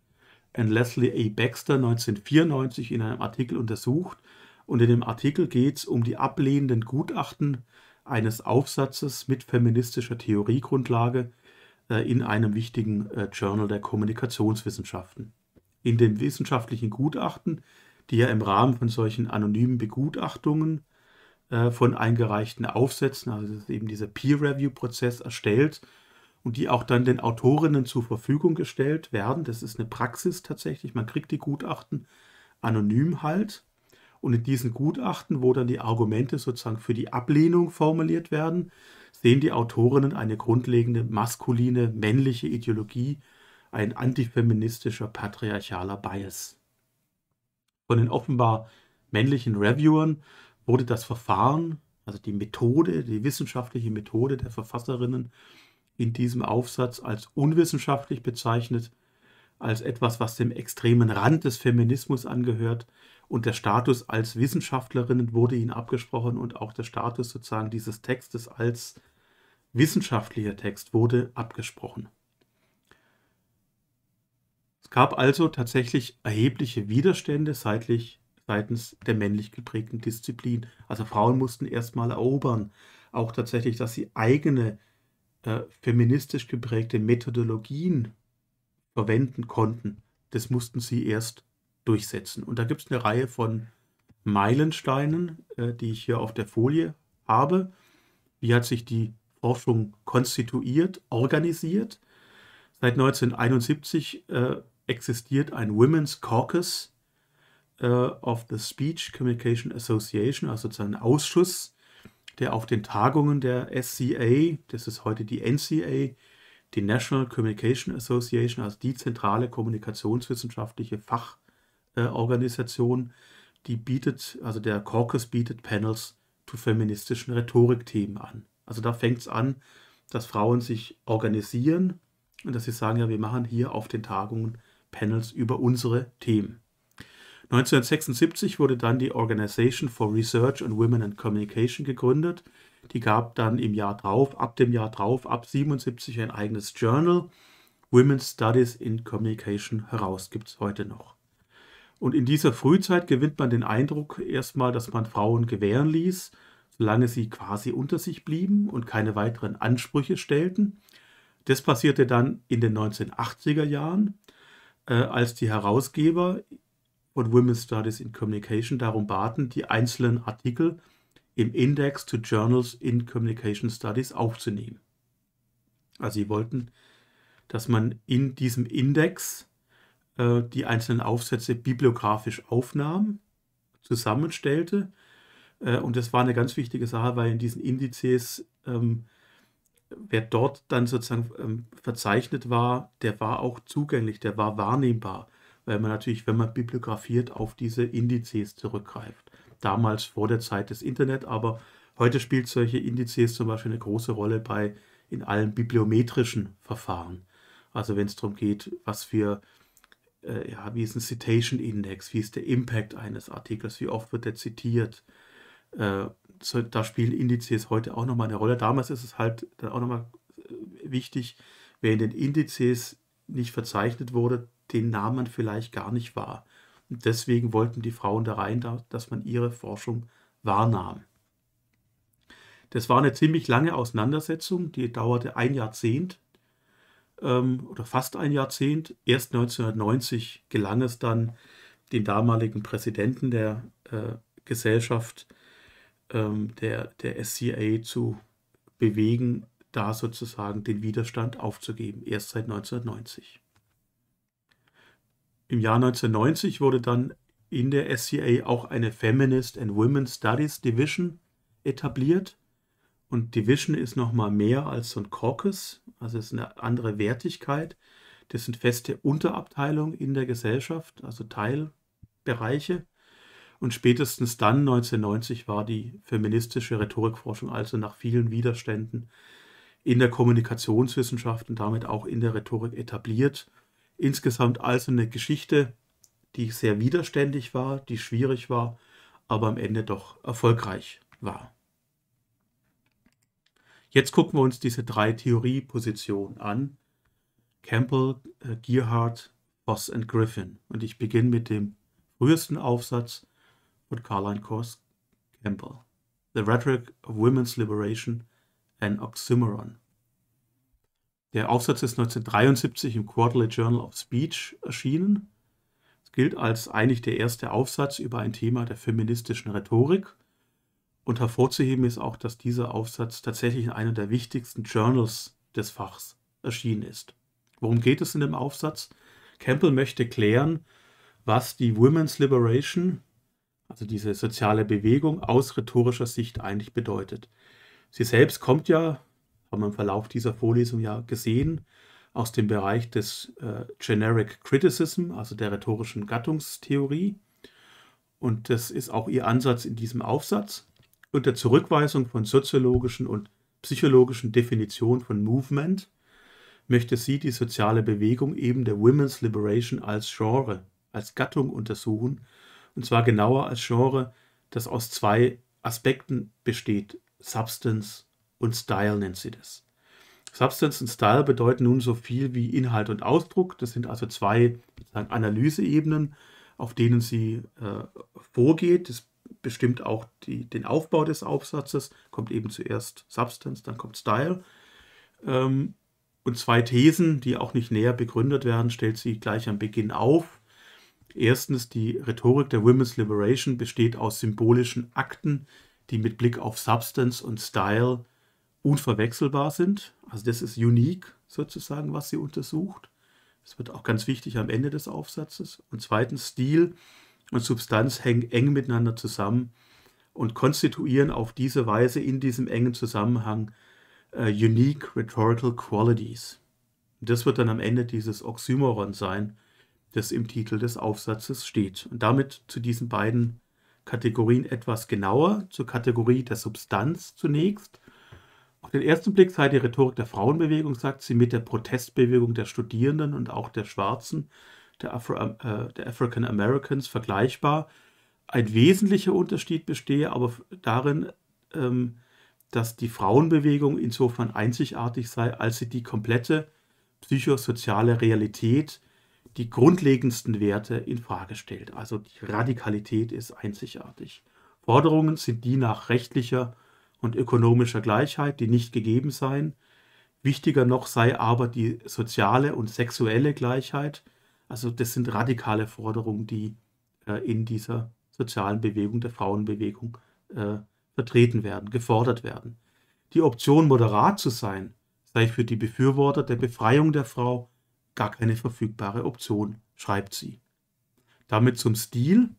and Leslie A. Baxter 1994 in einem Artikel untersucht. Und in dem Artikel geht es um die ablehnenden Gutachten eines Aufsatzes mit feministischer Theoriegrundlage äh, in einem wichtigen äh, Journal der Kommunikationswissenschaften. In den wissenschaftlichen Gutachten, die ja im Rahmen von solchen anonymen Begutachtungen äh, von eingereichten Aufsätzen, also eben dieser Peer-Review-Prozess erstellt, und die auch dann den Autorinnen zur Verfügung gestellt werden. Das ist eine Praxis tatsächlich. Man kriegt die Gutachten anonym halt. Und in diesen Gutachten, wo dann die Argumente sozusagen für die Ablehnung formuliert werden, sehen die Autorinnen eine grundlegende maskuline, männliche Ideologie, ein antifeministischer, patriarchaler Bias. Von den offenbar männlichen Reviewern wurde das Verfahren, also die Methode, die wissenschaftliche Methode der Verfasserinnen, in diesem Aufsatz als unwissenschaftlich bezeichnet, als etwas, was dem extremen Rand des Feminismus angehört. Und der Status als Wissenschaftlerin wurde ihnen abgesprochen und auch der Status sozusagen dieses Textes als wissenschaftlicher Text wurde abgesprochen. Es gab also tatsächlich erhebliche Widerstände seitlich, seitens der männlich geprägten Disziplin. Also Frauen mussten erstmal erobern, auch tatsächlich, dass sie eigene äh, feministisch geprägte Methodologien verwenden konnten, das mussten sie erst durchsetzen. Und da gibt es eine Reihe von Meilensteinen, äh, die ich hier auf der Folie habe. Wie hat sich die Forschung konstituiert, organisiert? Seit 1971 äh, existiert ein Women's Caucus äh, of the Speech Communication Association, also sozusagen ein Ausschuss der auf den Tagungen der SCA, das ist heute die NCA, die National Communication Association, also die zentrale kommunikationswissenschaftliche Fachorganisation, äh, die bietet, also der Caucus bietet Panels zu feministischen Rhetorikthemen an. Also da fängt es an, dass Frauen sich organisieren und dass sie sagen, ja, wir machen hier auf den Tagungen Panels über unsere Themen. 1976 wurde dann die Organization for Research on Women and Communication gegründet. Die gab dann im Jahr drauf, ab dem Jahr drauf, ab 77 ein eigenes Journal, Women's Studies in Communication, heraus, gibt es heute noch. Und in dieser Frühzeit gewinnt man den Eindruck erstmal, dass man Frauen gewähren ließ, solange sie quasi unter sich blieben und keine weiteren Ansprüche stellten. Das passierte dann in den 1980er Jahren, äh, als die Herausgeber und Women's Studies in Communication darum baten, die einzelnen Artikel im Index to Journals in Communication Studies aufzunehmen. Also sie wollten, dass man in diesem Index äh, die einzelnen Aufsätze bibliografisch aufnahm, zusammenstellte. Äh, und das war eine ganz wichtige Sache, weil in diesen Indizes, ähm, wer dort dann sozusagen ähm, verzeichnet war, der war auch zugänglich, der war wahrnehmbar weil man natürlich, wenn man bibliografiert, auf diese Indizes zurückgreift. Damals vor der Zeit des Internet, aber heute spielt solche Indizes zum Beispiel eine große Rolle bei in allen bibliometrischen Verfahren. Also wenn es darum geht, was für, äh, ja, wie ist ein Citation Index, wie ist der Impact eines Artikels, wie oft wird der zitiert. Äh, so, da spielen Indizes heute auch nochmal eine Rolle. Damals ist es halt dann auch nochmal äh, wichtig, wer in den Indizes nicht verzeichnet wurde, den nahm man vielleicht gar nicht wahr. Und deswegen wollten die Frauen da rein, dass man ihre Forschung wahrnahm. Das war eine ziemlich lange Auseinandersetzung, die dauerte ein Jahrzehnt ähm, oder fast ein Jahrzehnt. Erst 1990 gelang es dann den damaligen Präsidenten der äh, Gesellschaft, ähm, der, der SCA, zu bewegen, da sozusagen den Widerstand aufzugeben, erst seit 1990. Im Jahr 1990 wurde dann in der SCA auch eine Feminist and Women's Studies Division etabliert. Und Division ist nochmal mehr als so ein Caucus, also ist eine andere Wertigkeit. Das sind feste Unterabteilungen in der Gesellschaft, also Teilbereiche. Und spätestens dann, 1990, war die feministische Rhetorikforschung also nach vielen Widerständen in der Kommunikationswissenschaft und damit auch in der Rhetorik etabliert Insgesamt also eine Geschichte, die sehr widerständig war, die schwierig war, aber am Ende doch erfolgreich war. Jetzt gucken wir uns diese drei Theoriepositionen an. Campbell, äh, Gearhart, Boss und Griffin. Und ich beginne mit dem frühesten Aufsatz von Caroline Kors Campbell. The Rhetoric of Women's Liberation, and Oxymoron. Der Aufsatz ist 1973 im Quarterly Journal of Speech erschienen. Es gilt als eigentlich der erste Aufsatz über ein Thema der feministischen Rhetorik. Und hervorzuheben ist auch, dass dieser Aufsatz tatsächlich in einem der wichtigsten Journals des Fachs erschienen ist. Worum geht es in dem Aufsatz? Campbell möchte klären, was die Women's Liberation, also diese soziale Bewegung, aus rhetorischer Sicht eigentlich bedeutet. Sie selbst kommt ja haben wir im Verlauf dieser Vorlesung ja gesehen, aus dem Bereich des äh, Generic Criticism, also der rhetorischen Gattungstheorie. Und das ist auch ihr Ansatz in diesem Aufsatz. Unter Zurückweisung von soziologischen und psychologischen Definitionen von Movement möchte sie die soziale Bewegung eben der Women's Liberation als Genre, als Gattung untersuchen. Und zwar genauer als Genre, das aus zwei Aspekten besteht, Substance und Style nennt sie das. Substance und Style bedeuten nun so viel wie Inhalt und Ausdruck. Das sind also zwei Analyseebenen, auf denen sie äh, vorgeht. Das bestimmt auch die, den Aufbau des Aufsatzes. Kommt eben zuerst Substance, dann kommt Style. Ähm, und zwei Thesen, die auch nicht näher begründet werden, stellt sie gleich am Beginn auf. Erstens, die Rhetorik der Women's Liberation besteht aus symbolischen Akten, die mit Blick auf Substance und Style unverwechselbar sind. Also das ist unique sozusagen, was sie untersucht. Das wird auch ganz wichtig am Ende des Aufsatzes. Und zweitens, Stil und Substanz hängen eng miteinander zusammen und konstituieren auf diese Weise in diesem engen Zusammenhang äh, unique rhetorical qualities. Und das wird dann am Ende dieses Oxymoron sein, das im Titel des Aufsatzes steht. Und damit zu diesen beiden Kategorien etwas genauer, zur Kategorie der Substanz zunächst. Auf den ersten Blick sei die Rhetorik der Frauenbewegung, sagt sie, mit der Protestbewegung der Studierenden und auch der Schwarzen, der, Afro, ähm, äh, der African Americans vergleichbar. Ein wesentlicher Unterschied bestehe aber darin, ähm, dass die Frauenbewegung insofern einzigartig sei, als sie die komplette psychosoziale Realität, die grundlegendsten Werte in Frage stellt. Also die Radikalität ist einzigartig. Forderungen sind die nach rechtlicher und ökonomischer Gleichheit, die nicht gegeben seien. Wichtiger noch sei aber die soziale und sexuelle Gleichheit. Also das sind radikale Forderungen, die äh, in dieser sozialen Bewegung, der Frauenbewegung äh, vertreten werden, gefordert werden. Die Option, moderat zu sein, sei für die Befürworter der Befreiung der Frau gar keine verfügbare Option, schreibt sie. Damit zum Stil.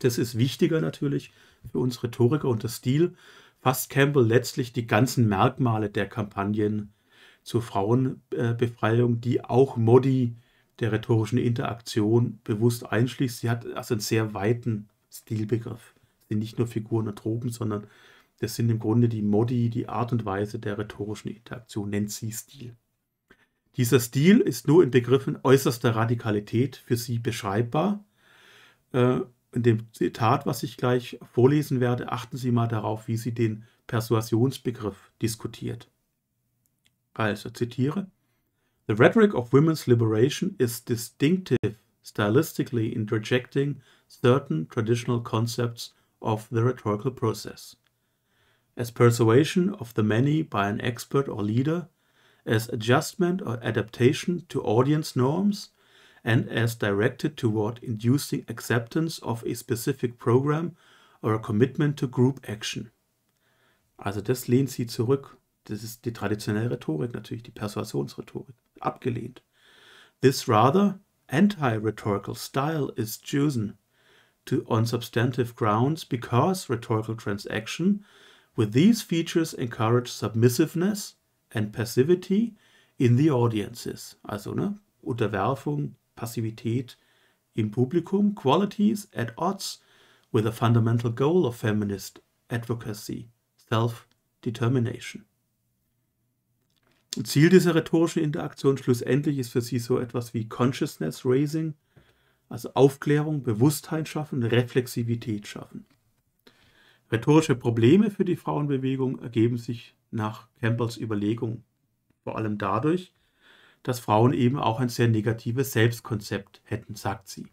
Das ist wichtiger natürlich für uns Rhetoriker und das Stil, fasst Campbell letztlich die ganzen Merkmale der Kampagnen zur Frauenbefreiung, die auch Modi der rhetorischen Interaktion bewusst einschließt. Sie hat also einen sehr weiten Stilbegriff. Es sind nicht nur Figuren und Tropen, sondern das sind im Grunde die Modi, die Art und Weise der rhetorischen Interaktion, nennt sie Stil. Dieser Stil ist nur in Begriffen äußerster Radikalität für sie beschreibbar. Äh, in dem Zitat, was ich gleich vorlesen werde, achten Sie mal darauf, wie sie den Persuasionsbegriff diskutiert. Also, zitiere: The rhetoric of women's liberation is distinctive stylistically in rejecting certain traditional concepts of the rhetorical process. As persuasion of the many by an expert or leader, as adjustment or adaptation to audience norms, and as directed toward inducing acceptance of a specific program or a commitment to group action. Also das lehnt sie zurück. Das ist die traditionelle Rhetorik natürlich, die Persuasionsrhetorik. Abgelehnt. This rather anti-rhetorical style is chosen to, on substantive grounds because rhetorical transaction with these features encourage submissiveness and passivity in the audiences. Also ne, Unterwerfung, Passivität im Publikum, Qualities at Odds with a Fundamental Goal of Feminist Advocacy, Self-Determination. Ziel dieser rhetorischen Interaktion schlussendlich ist für sie so etwas wie Consciousness Raising, also Aufklärung, Bewusstheit schaffen, Reflexivität schaffen. Rhetorische Probleme für die Frauenbewegung ergeben sich nach Campbells Überlegung vor allem dadurch, dass Frauen eben auch ein sehr negatives Selbstkonzept hätten, sagt sie.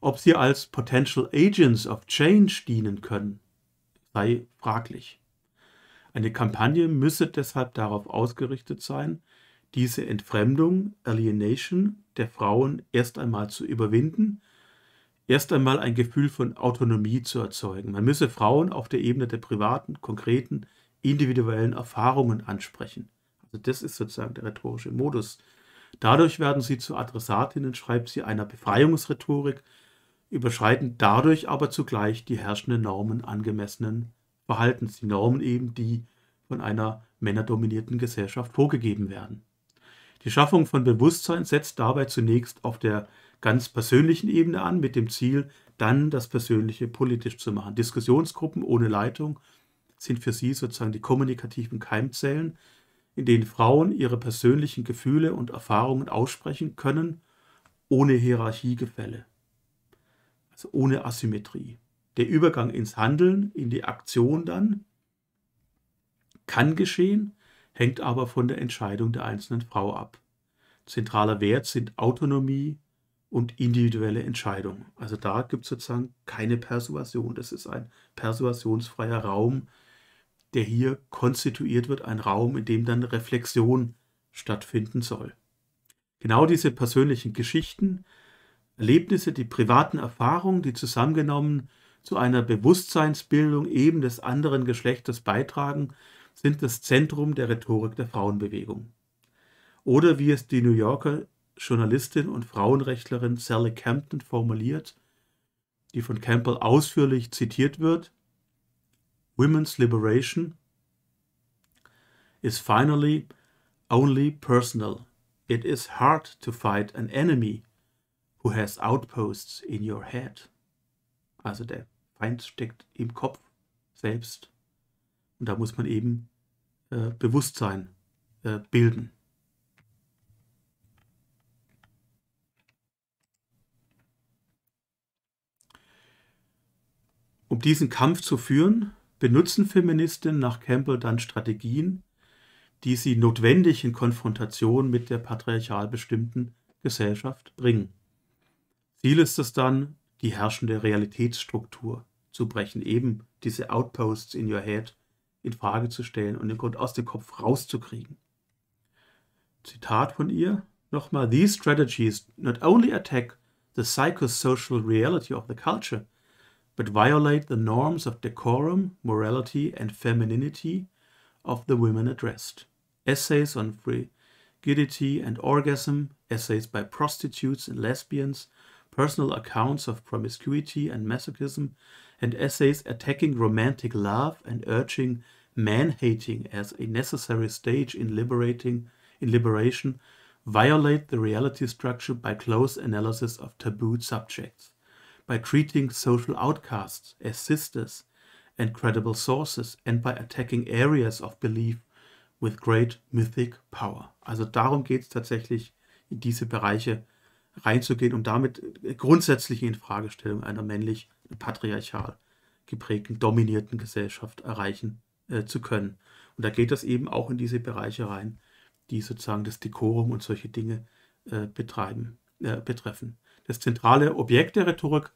Ob sie als Potential Agents of Change dienen können, sei fraglich. Eine Kampagne müsse deshalb darauf ausgerichtet sein, diese Entfremdung, Alienation der Frauen erst einmal zu überwinden, erst einmal ein Gefühl von Autonomie zu erzeugen. Man müsse Frauen auf der Ebene der privaten, konkreten, individuellen Erfahrungen ansprechen. Also das ist sozusagen der rhetorische Modus. Dadurch werden sie zu Adressatinnen, schreibt sie, einer Befreiungsrhetorik, überschreiten dadurch aber zugleich die herrschenden Normen angemessenen Verhaltens, die Normen eben, die von einer männerdominierten Gesellschaft vorgegeben werden. Die Schaffung von Bewusstsein setzt dabei zunächst auf der ganz persönlichen Ebene an, mit dem Ziel, dann das Persönliche politisch zu machen. Diskussionsgruppen ohne Leitung sind für sie sozusagen die kommunikativen Keimzellen, in denen Frauen ihre persönlichen Gefühle und Erfahrungen aussprechen können, ohne Hierarchiegefälle, also ohne Asymmetrie. Der Übergang ins Handeln, in die Aktion dann, kann geschehen, hängt aber von der Entscheidung der einzelnen Frau ab. Zentraler Wert sind Autonomie und individuelle Entscheidung. Also da gibt es sozusagen keine Persuasion. Das ist ein persuasionsfreier Raum, der hier konstituiert wird, ein Raum, in dem dann Reflexion stattfinden soll. Genau diese persönlichen Geschichten, Erlebnisse, die privaten Erfahrungen, die zusammengenommen zu einer Bewusstseinsbildung eben des anderen Geschlechtes beitragen, sind das Zentrum der Rhetorik der Frauenbewegung. Oder wie es die New Yorker Journalistin und Frauenrechtlerin Sally Campton formuliert, die von Campbell ausführlich zitiert wird, women's liberation is finally only personal. It is hard to fight an enemy who has outposts in your head. Also der Feind steckt im Kopf selbst. Und da muss man eben äh, Bewusstsein äh, bilden. Um diesen Kampf zu führen, Benutzen Feministinnen nach Campbell dann Strategien, die sie notwendig in Konfrontation mit der patriarchal bestimmten Gesellschaft bringen? Ziel ist es dann, die herrschende Realitätsstruktur zu brechen, eben diese Outposts in your head in Frage zu stellen und den Grund aus dem Kopf rauszukriegen. Zitat von ihr nochmal: These strategies not only attack the psychosocial reality of the culture, but violate the norms of decorum, morality, and femininity of the women addressed. Essays on frigidity and orgasm, essays by prostitutes and lesbians, personal accounts of promiscuity and masochism, and essays attacking romantic love and urging man-hating as a necessary stage in liberating in liberation violate the reality structure by close analysis of taboo subjects. by treating social outcasts as sisters and credible sources and by attacking areas of belief with great mythic power. Also darum geht es tatsächlich, in diese Bereiche reinzugehen, um damit äh, grundsätzlich in Fragestellung einer männlich patriarchal geprägten, dominierten Gesellschaft erreichen äh, zu können. Und da geht das eben auch in diese Bereiche rein, die sozusagen das Dekorum und solche Dinge äh, betreiben. Äh, betreffen. Das zentrale Objekt der Rhetorik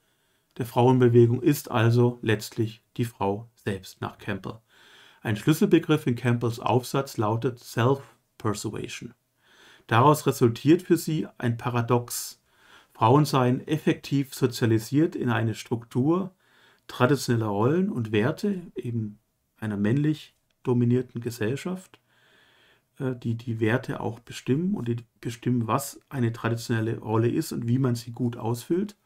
der Frauenbewegung ist also letztlich die Frau selbst nach Campbell. Ein Schlüsselbegriff in Campbells Aufsatz lautet Self-Persuasion. Daraus resultiert für sie ein Paradox. Frauen seien effektiv sozialisiert in eine Struktur traditioneller Rollen und Werte, eben einer männlich dominierten Gesellschaft, äh, die die Werte auch bestimmen und die bestimmen, was eine traditionelle Rolle ist und wie man sie gut ausfüllt.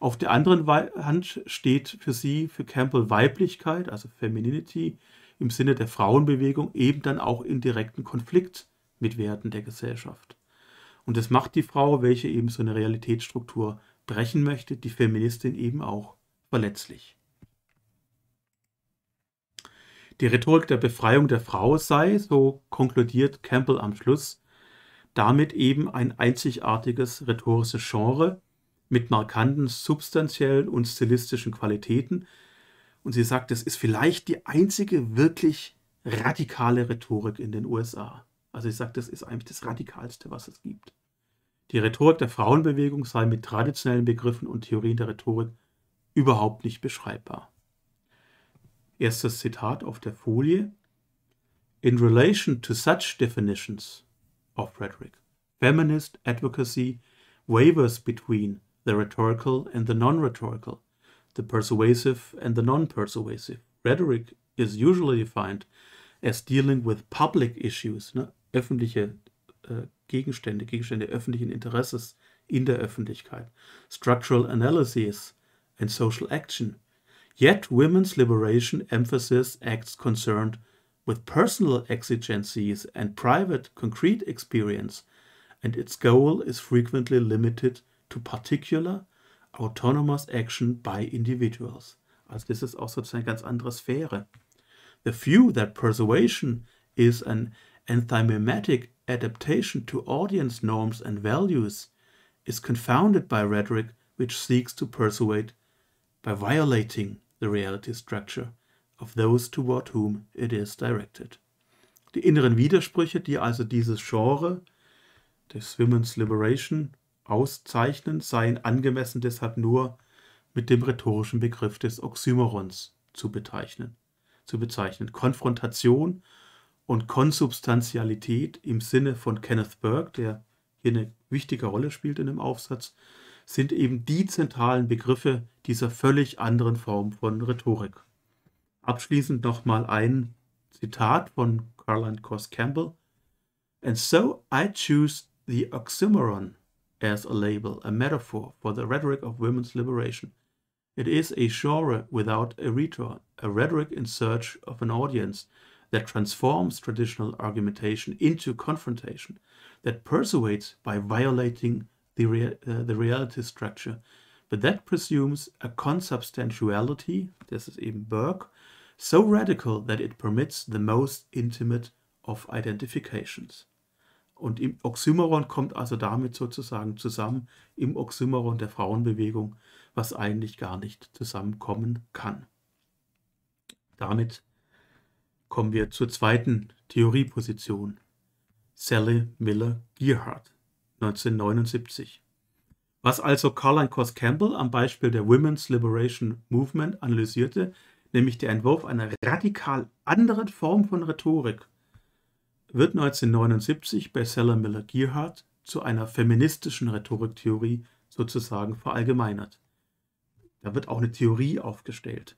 Auf der anderen Hand steht für sie, für Campbell, Weiblichkeit, also Femininity, im Sinne der Frauenbewegung eben dann auch in direkten Konflikt mit Werten der Gesellschaft. Und das macht die Frau, welche eben so eine Realitätsstruktur brechen möchte, die Feministin eben auch verletzlich die Rhetorik der Befreiung der Frau sei, so konkludiert Campbell am Schluss, damit eben ein einzigartiges rhetorisches Genre mit markanten substanziellen und stilistischen Qualitäten. Und sie sagt, es ist vielleicht die einzige wirklich radikale Rhetorik in den USA. Also sie sagt, das ist eigentlich das Radikalste, was es gibt. Die Rhetorik der Frauenbewegung sei mit traditionellen Begriffen und Theorien der Rhetorik überhaupt nicht beschreibbar. Erstes Zitat auf der Folie. In relation to such definitions of rhetoric, feminist advocacy wavers between the rhetorical and the non rhetorical, the persuasive and the non persuasive. Rhetoric is usually defined as dealing with public issues, ne? öffentliche äh, Gegenstände, Gegenstände öffentlichen Interesses in der Öffentlichkeit, structural analysis and social action. Yet women's liberation emphasis acts concerned with personal exigencies and private concrete experience, and its goal is frequently limited to particular autonomous action by individuals. Also this is also sozusagen eine ganz andere Sphäre. The view that persuasion is an enthymematic adaptation to audience norms and values is confounded by rhetoric which seeks to persuade by violating the reality structure of those toward whom it is directed. Die inneren Widersprüche, die also dieses Genre des Women's Liberation auszeichnen, seien angemessen deshalb nur mit dem rhetorischen Begriff des Oxymorons zu bezeichnen. Zu bezeichnen. Konfrontation und Konsubstantialität im Sinne von Kenneth Burke, der hier eine wichtige Rolle spielt in dem Aufsatz, sind eben die zentralen Begriffe dieser völlig anderen Form von Rhetorik. Abschließend nochmal ein Zitat von Caroline Cross Campbell. And so I choose the oxymoron as a label, a metaphor for the rhetoric of women's liberation. It is a genre without a rhetor, a rhetoric in search of an audience that transforms traditional argumentation into confrontation, that persuades by violating the, rea uh, the reality structure. But that presumes a consubstantiality, this is eben Burke, so radical that it permits the most intimate of identifications. Und im Oxymoron kommt also damit sozusagen zusammen, im Oxymoron der Frauenbewegung, was eigentlich gar nicht zusammenkommen kann. Damit kommen wir zur zweiten Theorieposition, Sally Miller Gearhart. 1979. Was also Caroline Cross Campbell am Beispiel der Women's Liberation Movement analysierte, nämlich der Entwurf einer radikal anderen Form von Rhetorik, wird 1979 bei Sella Miller Gearhart zu einer feministischen Rhetoriktheorie sozusagen verallgemeinert. Da wird auch eine Theorie aufgestellt.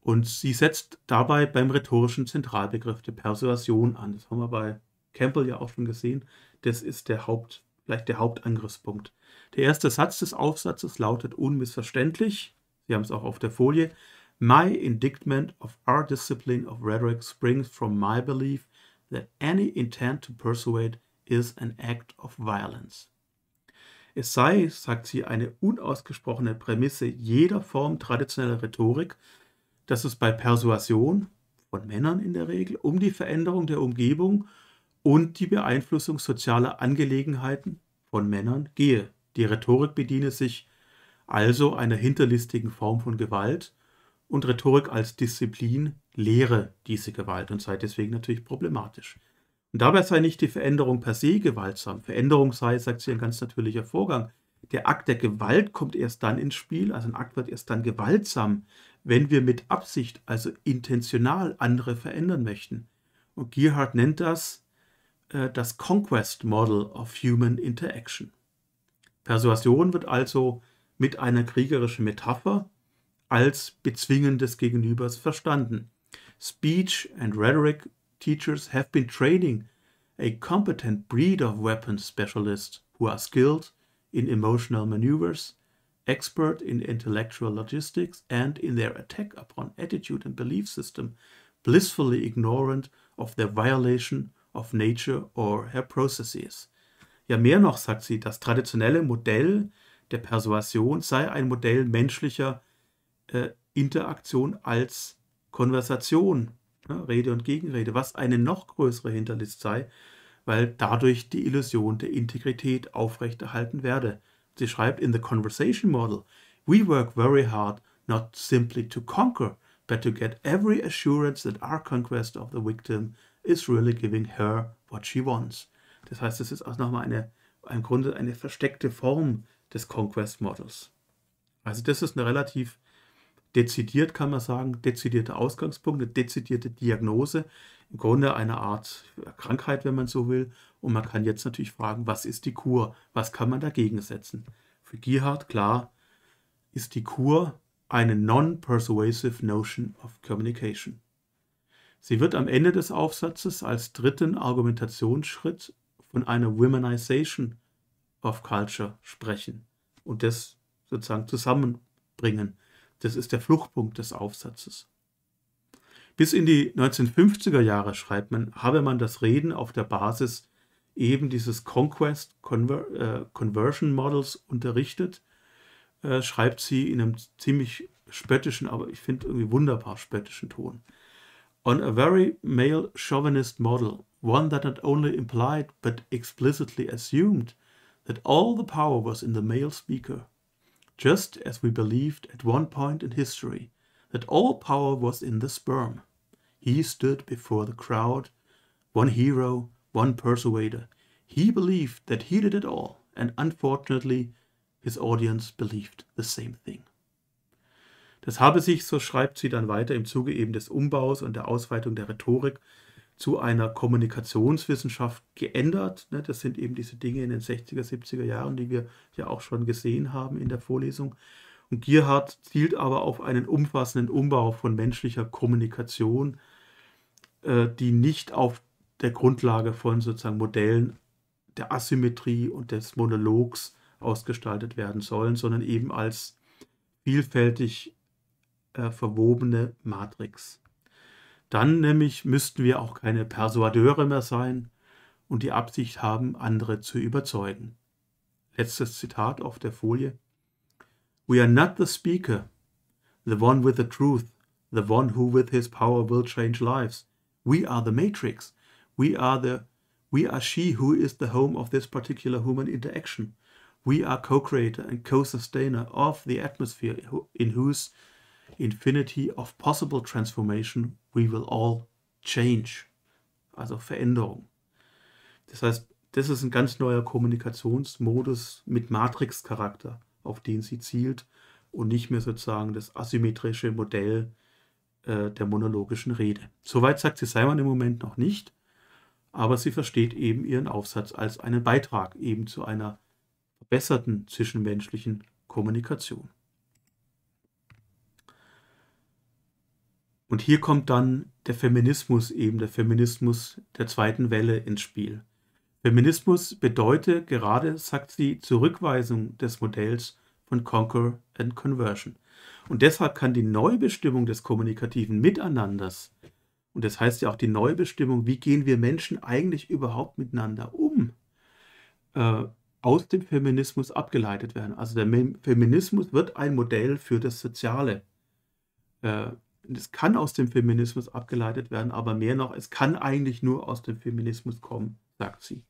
Und sie setzt dabei beim rhetorischen Zentralbegriff der Persuasion an. Das haben wir bei Campbell ja auch schon gesehen. Das ist der Haupt, vielleicht der Hauptangriffspunkt. Der erste Satz des Aufsatzes lautet unmissverständlich, Sie haben es auch auf der Folie, My indictment of our discipline of rhetoric springs from my belief that any intent to persuade is an act of violence. Es sei, sagt sie, eine unausgesprochene Prämisse jeder Form traditioneller Rhetorik, dass es bei Persuasion, von Männern in der Regel, um die Veränderung der Umgebung und die Beeinflussung sozialer Angelegenheiten von Männern gehe. Die Rhetorik bediene sich also einer hinterlistigen Form von Gewalt und Rhetorik als Disziplin lehre diese Gewalt und sei deswegen natürlich problematisch. Und dabei sei nicht die Veränderung per se gewaltsam. Veränderung sei, sagt sie, ein ganz natürlicher Vorgang. Der Akt der Gewalt kommt erst dann ins Spiel, also ein Akt wird erst dann gewaltsam, wenn wir mit Absicht, also intentional andere verändern möchten. Und Gerhard nennt das äh, das Conquest Model of Human Interaction. Persuasion wird also mit einer kriegerischen Metapher als Bezwingen des Gegenübers verstanden. Speech and rhetoric teachers have been training a competent breed of weapons specialists who are skilled in emotional maneuvers, expert in intellectual logistics, and in their attack upon attitude and belief system, blissfully ignorant of their violation of nature or her processes. Ja, mehr noch sagt sie, das traditionelle Modell der Persuasion sei ein Modell menschlicher äh, Interaktion als Konversation, ne, Rede und Gegenrede, was eine noch größere Hinterlist sei, weil dadurch die Illusion der Integrität aufrechterhalten werde. Sie schreibt in The Conversation Model, We work very hard not simply to conquer, but to get every assurance that our conquest of the victim is really giving her what she wants. Das heißt, es ist auch nochmal eine, im Grunde eine versteckte Form des Conquest Models. Also das ist eine relativ dezidiert, kann man sagen, dezidierte Ausgangspunkt, eine dezidierte Diagnose, im Grunde eine Art Krankheit, wenn man so will. Und man kann jetzt natürlich fragen, was ist die Kur? Was kann man dagegen setzen? Für Gerhard, klar, ist die Kur eine non-persuasive notion of communication. Sie wird am Ende des Aufsatzes als dritten Argumentationsschritt von einer Womenization of Culture sprechen und das sozusagen zusammenbringen. Das ist der Fluchtpunkt des Aufsatzes. Bis in die 1950er Jahre, schreibt man, habe man das Reden auf der Basis eben dieses Conquest Conver äh, Conversion Models unterrichtet, äh, schreibt sie in einem ziemlich spöttischen, aber ich finde irgendwie wunderbar spöttischen Ton. on a very male chauvinist model, one that not only implied but explicitly assumed that all the power was in the male speaker, just as we believed at one point in history that all power was in the sperm. He stood before the crowd, one hero, one persuader. He believed that he did it all, and unfortunately, his audience believed the same thing. Das habe sich, so schreibt sie dann weiter, im Zuge eben des Umbaus und der Ausweitung der Rhetorik zu einer Kommunikationswissenschaft geändert. Ne, das sind eben diese Dinge in den 60er, 70er Jahren, die wir ja auch schon gesehen haben in der Vorlesung. Und Gerhard zielt aber auf einen umfassenden Umbau von menschlicher Kommunikation, äh, die nicht auf der Grundlage von sozusagen Modellen der Asymmetrie und des Monologs ausgestaltet werden sollen, sondern eben als vielfältig äh, verwobene Matrix. Dann nämlich müssten wir auch keine Persuadeure mehr sein und die Absicht haben, andere zu überzeugen. Letztes Zitat auf der Folie. We are not the speaker, the one with the truth, the one who with his power will change lives. We are the matrix. We are the we are she who is the home of this particular human interaction. We are co-creator and co-sustainer of the atmosphere in whose Infinity of Possible Transformation, we will all change. Also Veränderung. Das heißt, das ist ein ganz neuer Kommunikationsmodus mit Matrix-Charakter, auf den sie zielt und nicht mehr sozusagen das asymmetrische Modell äh, der monologischen Rede. Soweit sagt sie Simon im Moment noch nicht, aber sie versteht eben ihren Aufsatz als einen Beitrag eben zu einer verbesserten zwischenmenschlichen Kommunikation. Und hier kommt dann der Feminismus eben, der Feminismus der zweiten Welle ins Spiel. Feminismus bedeutet gerade, sagt sie, Zurückweisung des Modells von Conquer and Conversion. Und deshalb kann die Neubestimmung des kommunikativen Miteinanders, und das heißt ja auch die Neubestimmung, wie gehen wir Menschen eigentlich überhaupt miteinander um, äh, aus dem Feminismus abgeleitet werden. Also der Feminismus wird ein Modell für das Soziale. Äh, es kann aus dem Feminismus abgeleitet werden, aber mehr noch, es kann eigentlich nur aus dem Feminismus kommen, sagt sie.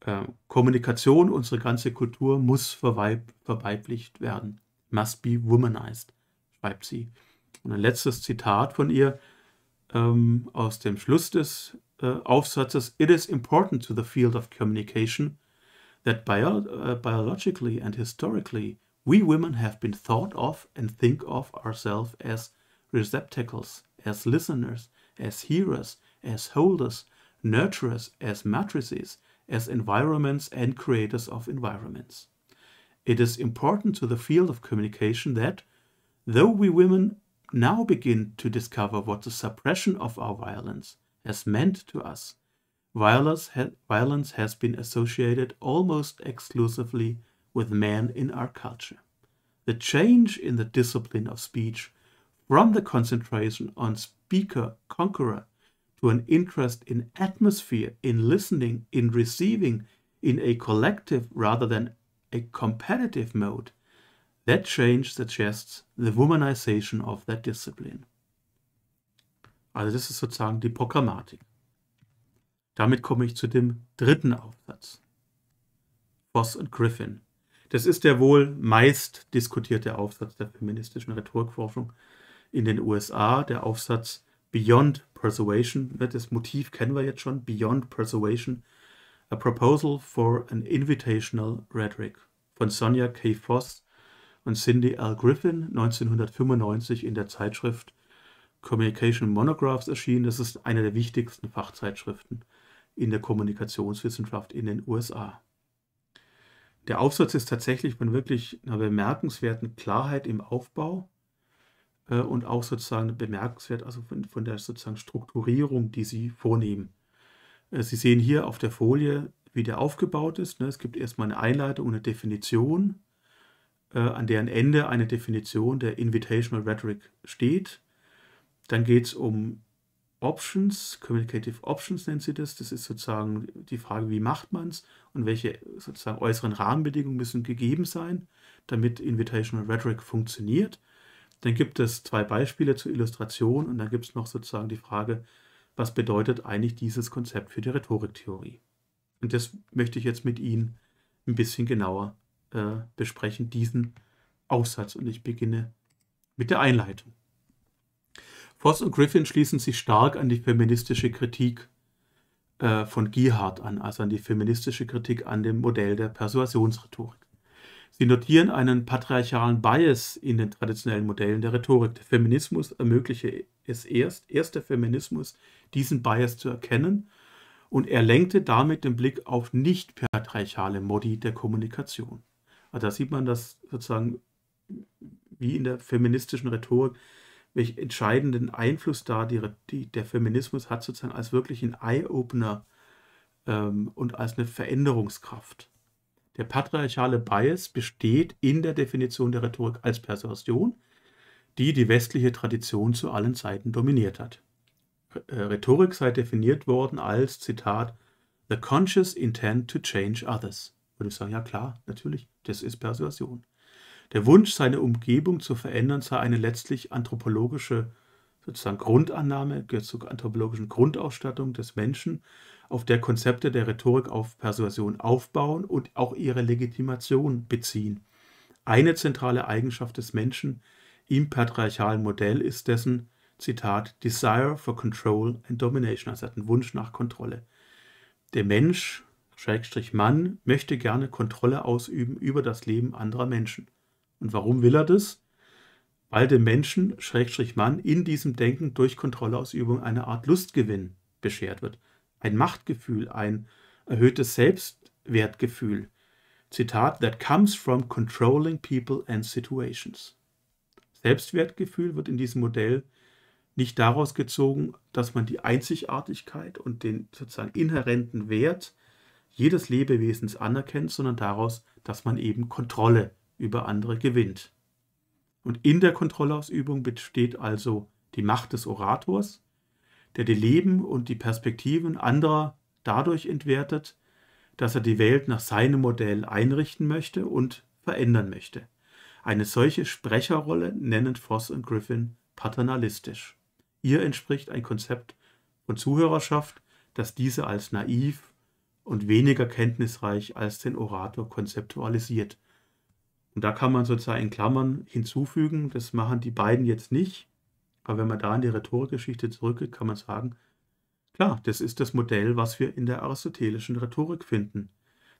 Äh, Kommunikation, unsere ganze Kultur muss verweib verweiblicht werden. Must be womanized, schreibt sie. Und ein letztes Zitat von ihr ähm, aus dem Schluss des äh, Aufsatzes. It is important to the field of communication that bio uh, biologically and historically we women have been thought of and think of ourselves as receptacles, as listeners, as hearers, as holders, nurturers, as matrices, as environments and creators of environments. It is important to the field of communication that, though we women now begin to discover what the suppression of our violence has meant to us, violence, ha violence has been associated almost exclusively with men in our culture. The change in the discipline of speech from the concentration on speaker conqueror to an interest in atmosphere, in listening, in receiving, in a collective rather than a competitive mode, that change suggests the womanization of that discipline. Also das ist sozusagen die Programmatik. Damit komme ich zu dem dritten Aufsatz. Voss und Griffin. Das ist der wohl meist diskutierte Aufsatz der feministischen Rhetorikforschung in den USA der Aufsatz Beyond Persuasion, das Motiv kennen wir jetzt schon, Beyond Persuasion, A Proposal for an Invitational Rhetoric von Sonia K. Foss und Cindy L. Griffin 1995 in der Zeitschrift Communication Monographs erschienen. Das ist eine der wichtigsten Fachzeitschriften in der Kommunikationswissenschaft in den USA. Der Aufsatz ist tatsächlich von wirklich einer bemerkenswerten Klarheit im Aufbau äh, und auch sozusagen bemerkenswert, also von, von, der sozusagen Strukturierung, die sie vornehmen. Äh, sie sehen hier auf der Folie, wie der aufgebaut ist. Ne? Es gibt erstmal eine Einleitung und eine Definition, äh, an deren Ende eine Definition der Invitational Rhetoric steht. Dann geht es um Options, Communicative Options nennt sie das. Das ist sozusagen die Frage, wie macht man es und welche sozusagen äußeren Rahmenbedingungen müssen gegeben sein, damit Invitational Rhetoric funktioniert. Dann gibt es zwei Beispiele zur Illustration und dann gibt es noch sozusagen die Frage, was bedeutet eigentlich dieses Konzept für die Rhetoriktheorie? Und das möchte ich jetzt mit Ihnen ein bisschen genauer äh, besprechen, diesen Aufsatz. Und ich beginne mit der Einleitung. Voss und Griffin schließen sich stark an die feministische Kritik äh, von Gihard an, also an die feministische Kritik an dem Modell der Persuasionsrhetorik. Sie notieren einen patriarchalen Bias in den traditionellen Modellen der Rhetorik. Der Feminismus ermögliche es erst, erst der Feminismus, diesen Bias zu erkennen und er lenkte damit den Blick auf nicht patriarchale Modi der Kommunikation. Also da sieht man das sozusagen wie in der feministischen Rhetorik, welch entscheidenden Einfluss da die, die, der Feminismus hat sozusagen als wirklich ein Eye-Opener ähm, und als eine Veränderungskraft. Der patriarchale Bias besteht in der Definition der Rhetorik als Persuasion, die die westliche Tradition zu allen Zeiten dominiert hat. Äh, Rhetorik sei definiert worden als, Zitat, The conscious intent to change others. Würde ich sagen, ja klar, natürlich, das ist Persuasion. Der Wunsch, seine Umgebung zu verändern, sei eine letztlich anthropologische sozusagen Grundannahme, gehört zur anthropologischen Grundausstattung des Menschen, auf der Konzepte der Rhetorik auf Persuasion aufbauen und auch ihre Legitimation beziehen. Eine zentrale Eigenschaft des Menschen im patriarchalen Modell ist dessen, Zitat, Desire for Control and Domination, also hat ein Wunsch nach Kontrolle. Der Mensch, Schrägstrich Mann, möchte gerne Kontrolle ausüben über das Leben anderer Menschen. Und warum will er das? Weil dem Menschen, Schrägstrich Mann, in diesem Denken durch Kontrollausübung eine Art Lustgewinn beschert wird ein Machtgefühl, ein erhöhtes Selbstwertgefühl. Zitat, that comes from controlling people and situations. Selbstwertgefühl wird in diesem Modell nicht daraus gezogen, dass man die Einzigartigkeit und den sozusagen inhärenten Wert jedes Lebewesens anerkennt, sondern daraus, dass man eben Kontrolle über andere gewinnt. Und in der Kontrollausübung besteht also die Macht des Orators, der die Leben und die Perspektiven anderer dadurch entwertet, dass er die Welt nach seinem Modell einrichten möchte und verändern möchte. Eine solche Sprecherrolle nennen Foss und Griffin paternalistisch. Ihr entspricht ein Konzept von Zuhörerschaft, das diese als naiv und weniger kenntnisreich als den Orator konzeptualisiert. Und da kann man sozusagen in Klammern hinzufügen, das machen die beiden jetzt nicht, aber wenn man da in die Rhetorikgeschichte zurückgeht, kann man sagen, klar, das ist das Modell, was wir in der aristotelischen Rhetorik finden.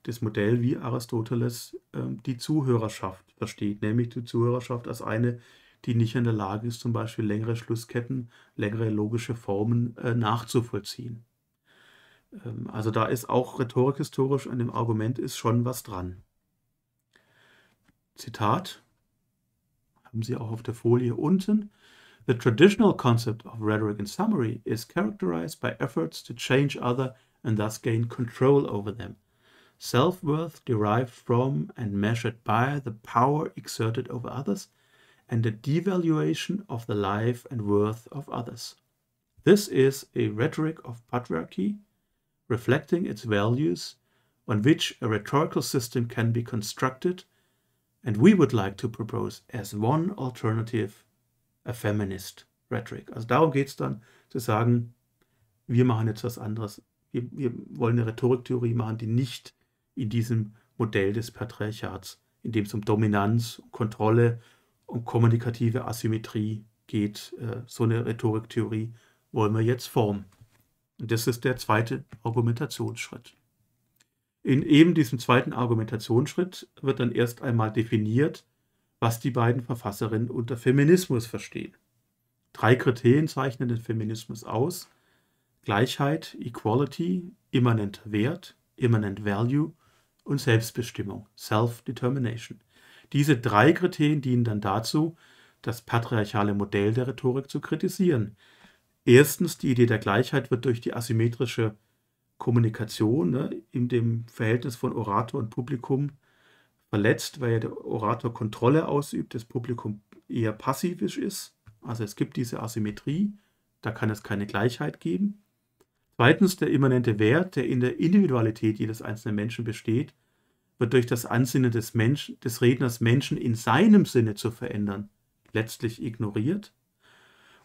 Das Modell, wie Aristoteles ähm, die Zuhörerschaft versteht, nämlich die Zuhörerschaft als eine, die nicht in der Lage ist, zum Beispiel längere Schlussketten, längere logische Formen äh, nachzuvollziehen. Ähm, also da ist auch rhetorikhistorisch an dem Argument ist schon was dran. Zitat haben Sie auch auf der Folie unten. The traditional concept of rhetoric in summary is characterized by efforts to change other and thus gain control over them. Self worth derived from and measured by the power exerted over others, and a devaluation of the life and worth of others. This is a rhetoric of patriarchy, reflecting its values, on which a rhetorical system can be constructed, and we would like to propose as one alternative a feminist rhetoric. Also darum geht es dann, zu sagen, wir machen jetzt was anderes. Wir, wir wollen eine Rhetoriktheorie machen, die nicht in diesem Modell des Patriarchats, in dem es um Dominanz, Kontrolle, und kommunikative Asymmetrie geht. Äh, so eine Rhetoriktheorie wollen wir jetzt formen. Und das ist der zweite Argumentationsschritt. In eben diesem zweiten Argumentationsschritt wird dann erst einmal definiert, was die beiden Verfasserinnen unter Feminismus verstehen. Drei Kriterien zeichnen den Feminismus aus. Gleichheit, Equality, immanenter Wert, immanent Value und Selbstbestimmung, Self-Determination. Diese drei Kriterien dienen dann dazu, das patriarchale Modell der Rhetorik zu kritisieren. Erstens, die Idee der Gleichheit wird durch die asymmetrische Kommunikation ne, in dem Verhältnis von Orator und Publikum verletzt, weil ja der Orator Kontrolle ausübt, das Publikum eher passivisch ist. Also es gibt diese Asymmetrie, da kann es keine Gleichheit geben. Zweitens, der immanente Wert, der in der Individualität jedes einzelnen Menschen besteht, wird durch das Ansinnen des, Menschen, des Redners Menschen in seinem Sinne zu verändern, letztlich ignoriert.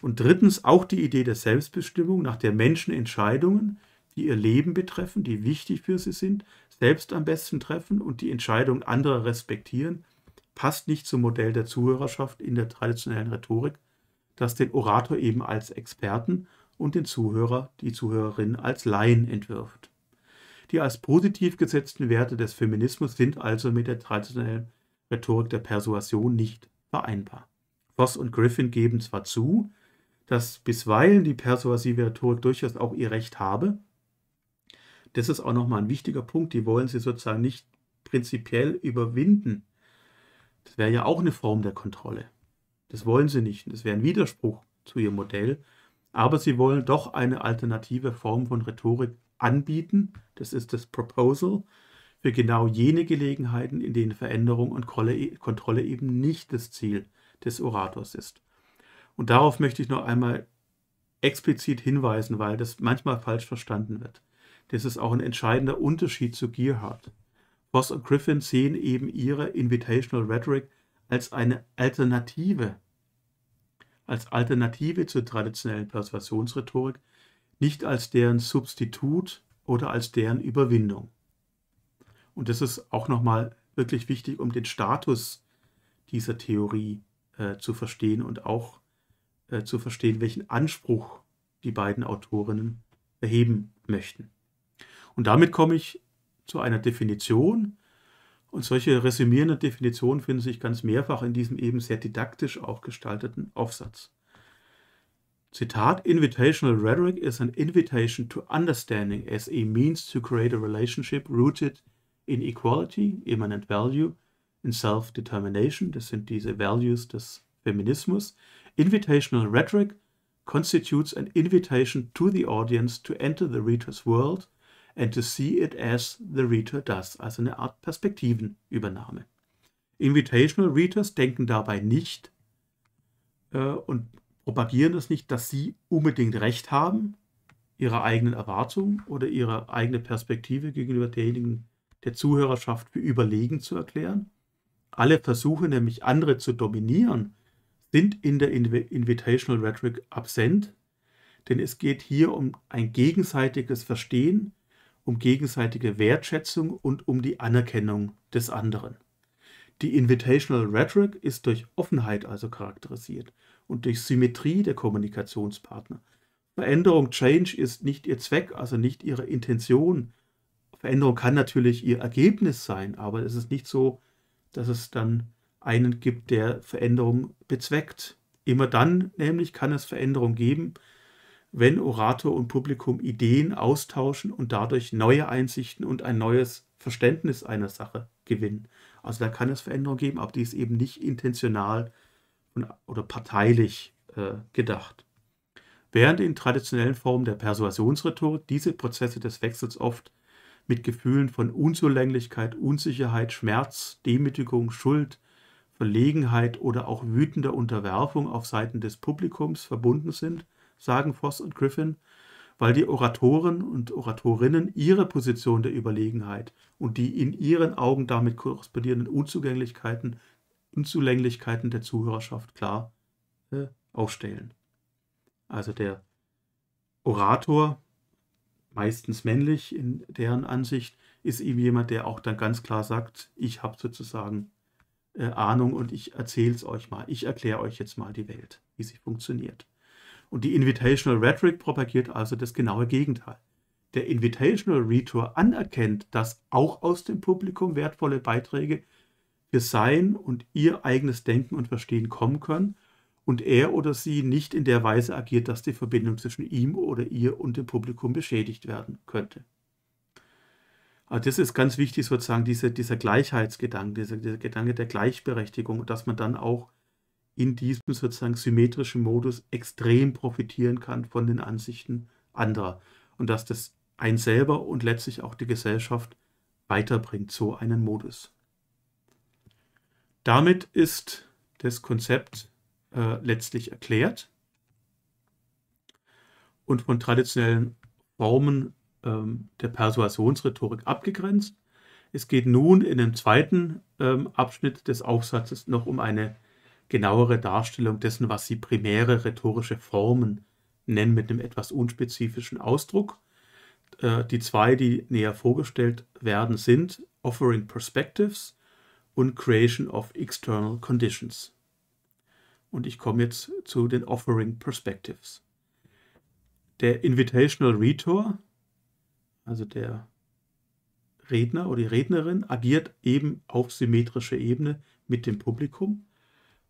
Und drittens auch die Idee der Selbstbestimmung, nach der Menschen Entscheidungen, die ihr Leben betreffen, die wichtig für sie sind, selbst am besten treffen und die Entscheidung anderer respektieren, passt nicht zum Modell der Zuhörerschaft in der traditionellen Rhetorik, das den Orator eben als Experten und den Zuhörer, die Zuhörerin als Laien entwirft. Die als positiv gesetzten Werte des Feminismus sind also mit der traditionellen Rhetorik der Persuasion nicht vereinbar. Voss und Griffin geben zwar zu, dass bisweilen die persuasive Rhetorik durchaus auch ihr Recht habe, das ist auch nochmal ein wichtiger Punkt. Die wollen sie sozusagen nicht prinzipiell überwinden. Das wäre ja auch eine Form der Kontrolle. Das wollen sie nicht. Das wäre ein Widerspruch zu ihrem Modell. Aber sie wollen doch eine alternative Form von Rhetorik anbieten. Das ist das Proposal für genau jene Gelegenheiten, in denen Veränderung und Kontrolle eben nicht das Ziel des Orators ist. Und darauf möchte ich noch einmal explizit hinweisen, weil das manchmal falsch verstanden wird das ist auch ein entscheidender Unterschied zu Gearhart. Voss und Griffin sehen eben ihre Invitational Rhetoric als eine Alternative, als Alternative zur traditionellen Persuasionsrhetorik, nicht als deren Substitut oder als deren Überwindung. Und das ist auch nochmal wirklich wichtig, um den Status dieser Theorie äh, zu verstehen und auch äh, zu verstehen, welchen Anspruch die beiden Autorinnen erheben möchten. Und damit komme ich zu einer Definition. Und solche resümierende Definitionen finden sich ganz mehrfach in diesem eben sehr didaktisch auch gestalteten Aufsatz. Zitat, Invitational Rhetoric is an invitation to understanding as a means to create a relationship rooted in equality, immanent value, in self-determination, das sind diese Values des Feminismus. Invitational Rhetoric constitutes an invitation to the audience to enter the reader's world and to see it as the Reader does, also eine Art Perspektivenübernahme. Invitational Readers denken dabei nicht äh, und propagieren es nicht, dass sie unbedingt Recht haben, ihre eigenen Erwartungen oder ihre eigene Perspektive gegenüber derjenigen der Zuhörerschaft für überlegen zu erklären. Alle Versuche, nämlich andere zu dominieren, sind in der Invitational Rhetoric absent, denn es geht hier um ein gegenseitiges Verstehen um gegenseitige Wertschätzung und um die Anerkennung des anderen. Die Invitational Rhetoric ist durch Offenheit also charakterisiert und durch Symmetrie der Kommunikationspartner. Veränderung, Change ist nicht ihr Zweck, also nicht ihre Intention. Veränderung kann natürlich ihr Ergebnis sein, aber es ist nicht so, dass es dann einen gibt, der Veränderung bezweckt. Immer dann nämlich kann es Veränderung geben, wenn Orator und Publikum Ideen austauschen und dadurch neue Einsichten und ein neues Verständnis einer Sache gewinnen. Also da kann es Veränderungen geben, aber die ist eben nicht intentional oder parteilich äh, gedacht. Während in traditionellen Formen der Persuasionsrhetorik diese Prozesse des Wechsels oft mit Gefühlen von Unzulänglichkeit, Unsicherheit, Schmerz, Demütigung, Schuld, Verlegenheit oder auch wütender Unterwerfung auf Seiten des Publikums verbunden sind, sagen Voss und Griffin, weil die Oratoren und Oratorinnen ihre Position der Überlegenheit und die in ihren Augen damit korrespondierenden Unzugänglichkeiten, Unzulänglichkeiten der Zuhörerschaft klar äh, aufstellen. Also der Orator, meistens männlich in deren Ansicht, ist eben jemand, der auch dann ganz klar sagt, ich habe sozusagen äh, Ahnung und ich erzähle es euch mal, ich erkläre euch jetzt mal die Welt, wie sie funktioniert. Und die Invitational Rhetoric propagiert also das genaue Gegenteil. Der Invitational Retour anerkennt, dass auch aus dem Publikum wertvolle Beiträge für sein und ihr eigenes Denken und Verstehen kommen können und er oder sie nicht in der Weise agiert, dass die Verbindung zwischen ihm oder ihr und dem Publikum beschädigt werden könnte. Also das ist ganz wichtig, sozusagen diese, dieser Gleichheitsgedanke, dieser, dieser Gedanke der Gleichberechtigung, dass man dann auch in diesem sozusagen symmetrischen Modus extrem profitieren kann von den Ansichten anderer. Und dass das ein selber und letztlich auch die Gesellschaft weiterbringt, so einen Modus. Damit ist das Konzept äh, letztlich erklärt und von traditionellen Formen ähm, der Persuasionsrhetorik abgegrenzt. Es geht nun in dem zweiten ähm, Abschnitt des Aufsatzes noch um eine genauere Darstellung dessen, was sie primäre rhetorische Formen nennen, mit einem etwas unspezifischen Ausdruck. Äh, die zwei, die näher vorgestellt werden, sind Offering Perspectives und Creation of External Conditions. Und ich komme jetzt zu den Offering Perspectives. Der Invitational Rhetor, also der Redner oder die Rednerin, agiert eben auf symmetrischer Ebene mit dem Publikum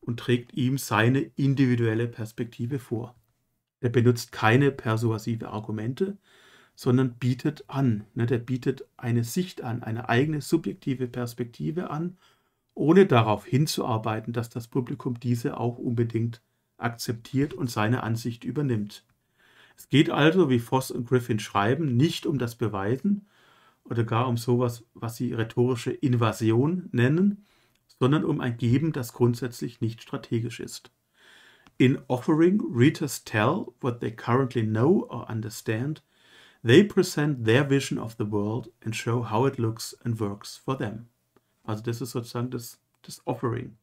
und trägt ihm seine individuelle Perspektive vor. Er benutzt keine persuasive Argumente, sondern bietet an. Ne? Der bietet eine Sicht an, eine eigene subjektive Perspektive an, ohne darauf hinzuarbeiten, dass das Publikum diese auch unbedingt akzeptiert und seine Ansicht übernimmt. Es geht also, wie Voss und Griffin schreiben, nicht um das Beweisen oder gar um sowas, was sie rhetorische Invasion nennen, sondern um ein Geben, das grundsätzlich nicht strategisch ist. In offering, readers tell what they currently know or understand. They present their vision of the world and show how it looks and works for them. Also das ist sozusagen das, das Offering.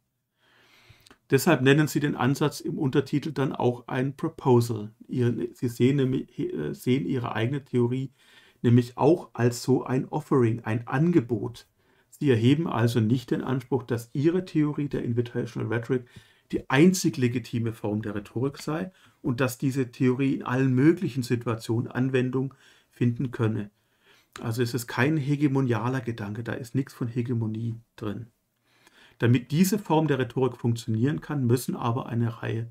Deshalb nennen sie den Ansatz im Untertitel dann auch ein Proposal. Sie sehen, äh, sehen ihre eigene Theorie nämlich auch als so ein Offering, ein Angebot, Sie erheben also nicht den Anspruch, dass Ihre Theorie der Invitational Rhetoric die einzig legitime Form der Rhetorik sei und dass diese Theorie in allen möglichen Situationen Anwendung finden könne. Also es ist kein hegemonialer Gedanke, da ist nichts von Hegemonie drin. Damit diese Form der Rhetorik funktionieren kann, müssen aber eine Reihe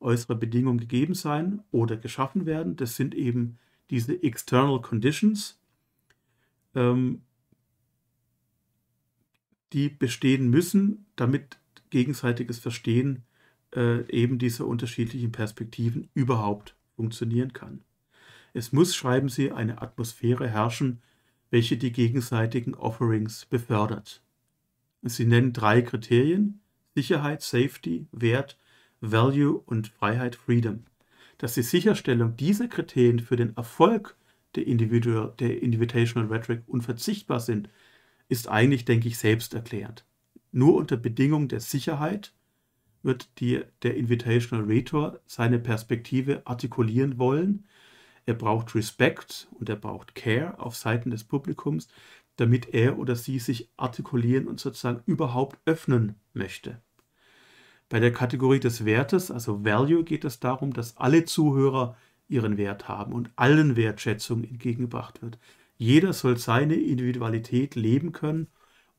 äußerer Bedingungen gegeben sein oder geschaffen werden. Das sind eben diese External Conditions. Ähm, die bestehen müssen, damit gegenseitiges Verstehen äh, eben dieser unterschiedlichen Perspektiven überhaupt funktionieren kann. Es muss, schreiben Sie, eine Atmosphäre herrschen, welche die gegenseitigen Offerings befördert. Sie nennen drei Kriterien, Sicherheit, Safety, Wert, Value und Freiheit, Freedom. Dass die Sicherstellung dieser Kriterien für den Erfolg der, Individual, der Invitational Rhetoric unverzichtbar sind, ist eigentlich, denke ich, selbsterklärend. Nur unter Bedingung der Sicherheit wird die, der Invitational Rhetor seine Perspektive artikulieren wollen. Er braucht Respekt und er braucht Care auf Seiten des Publikums, damit er oder sie sich artikulieren und sozusagen überhaupt öffnen möchte. Bei der Kategorie des Wertes, also Value, geht es darum, dass alle Zuhörer ihren Wert haben und allen Wertschätzungen entgegengebracht wird. Jeder soll seine Individualität leben können,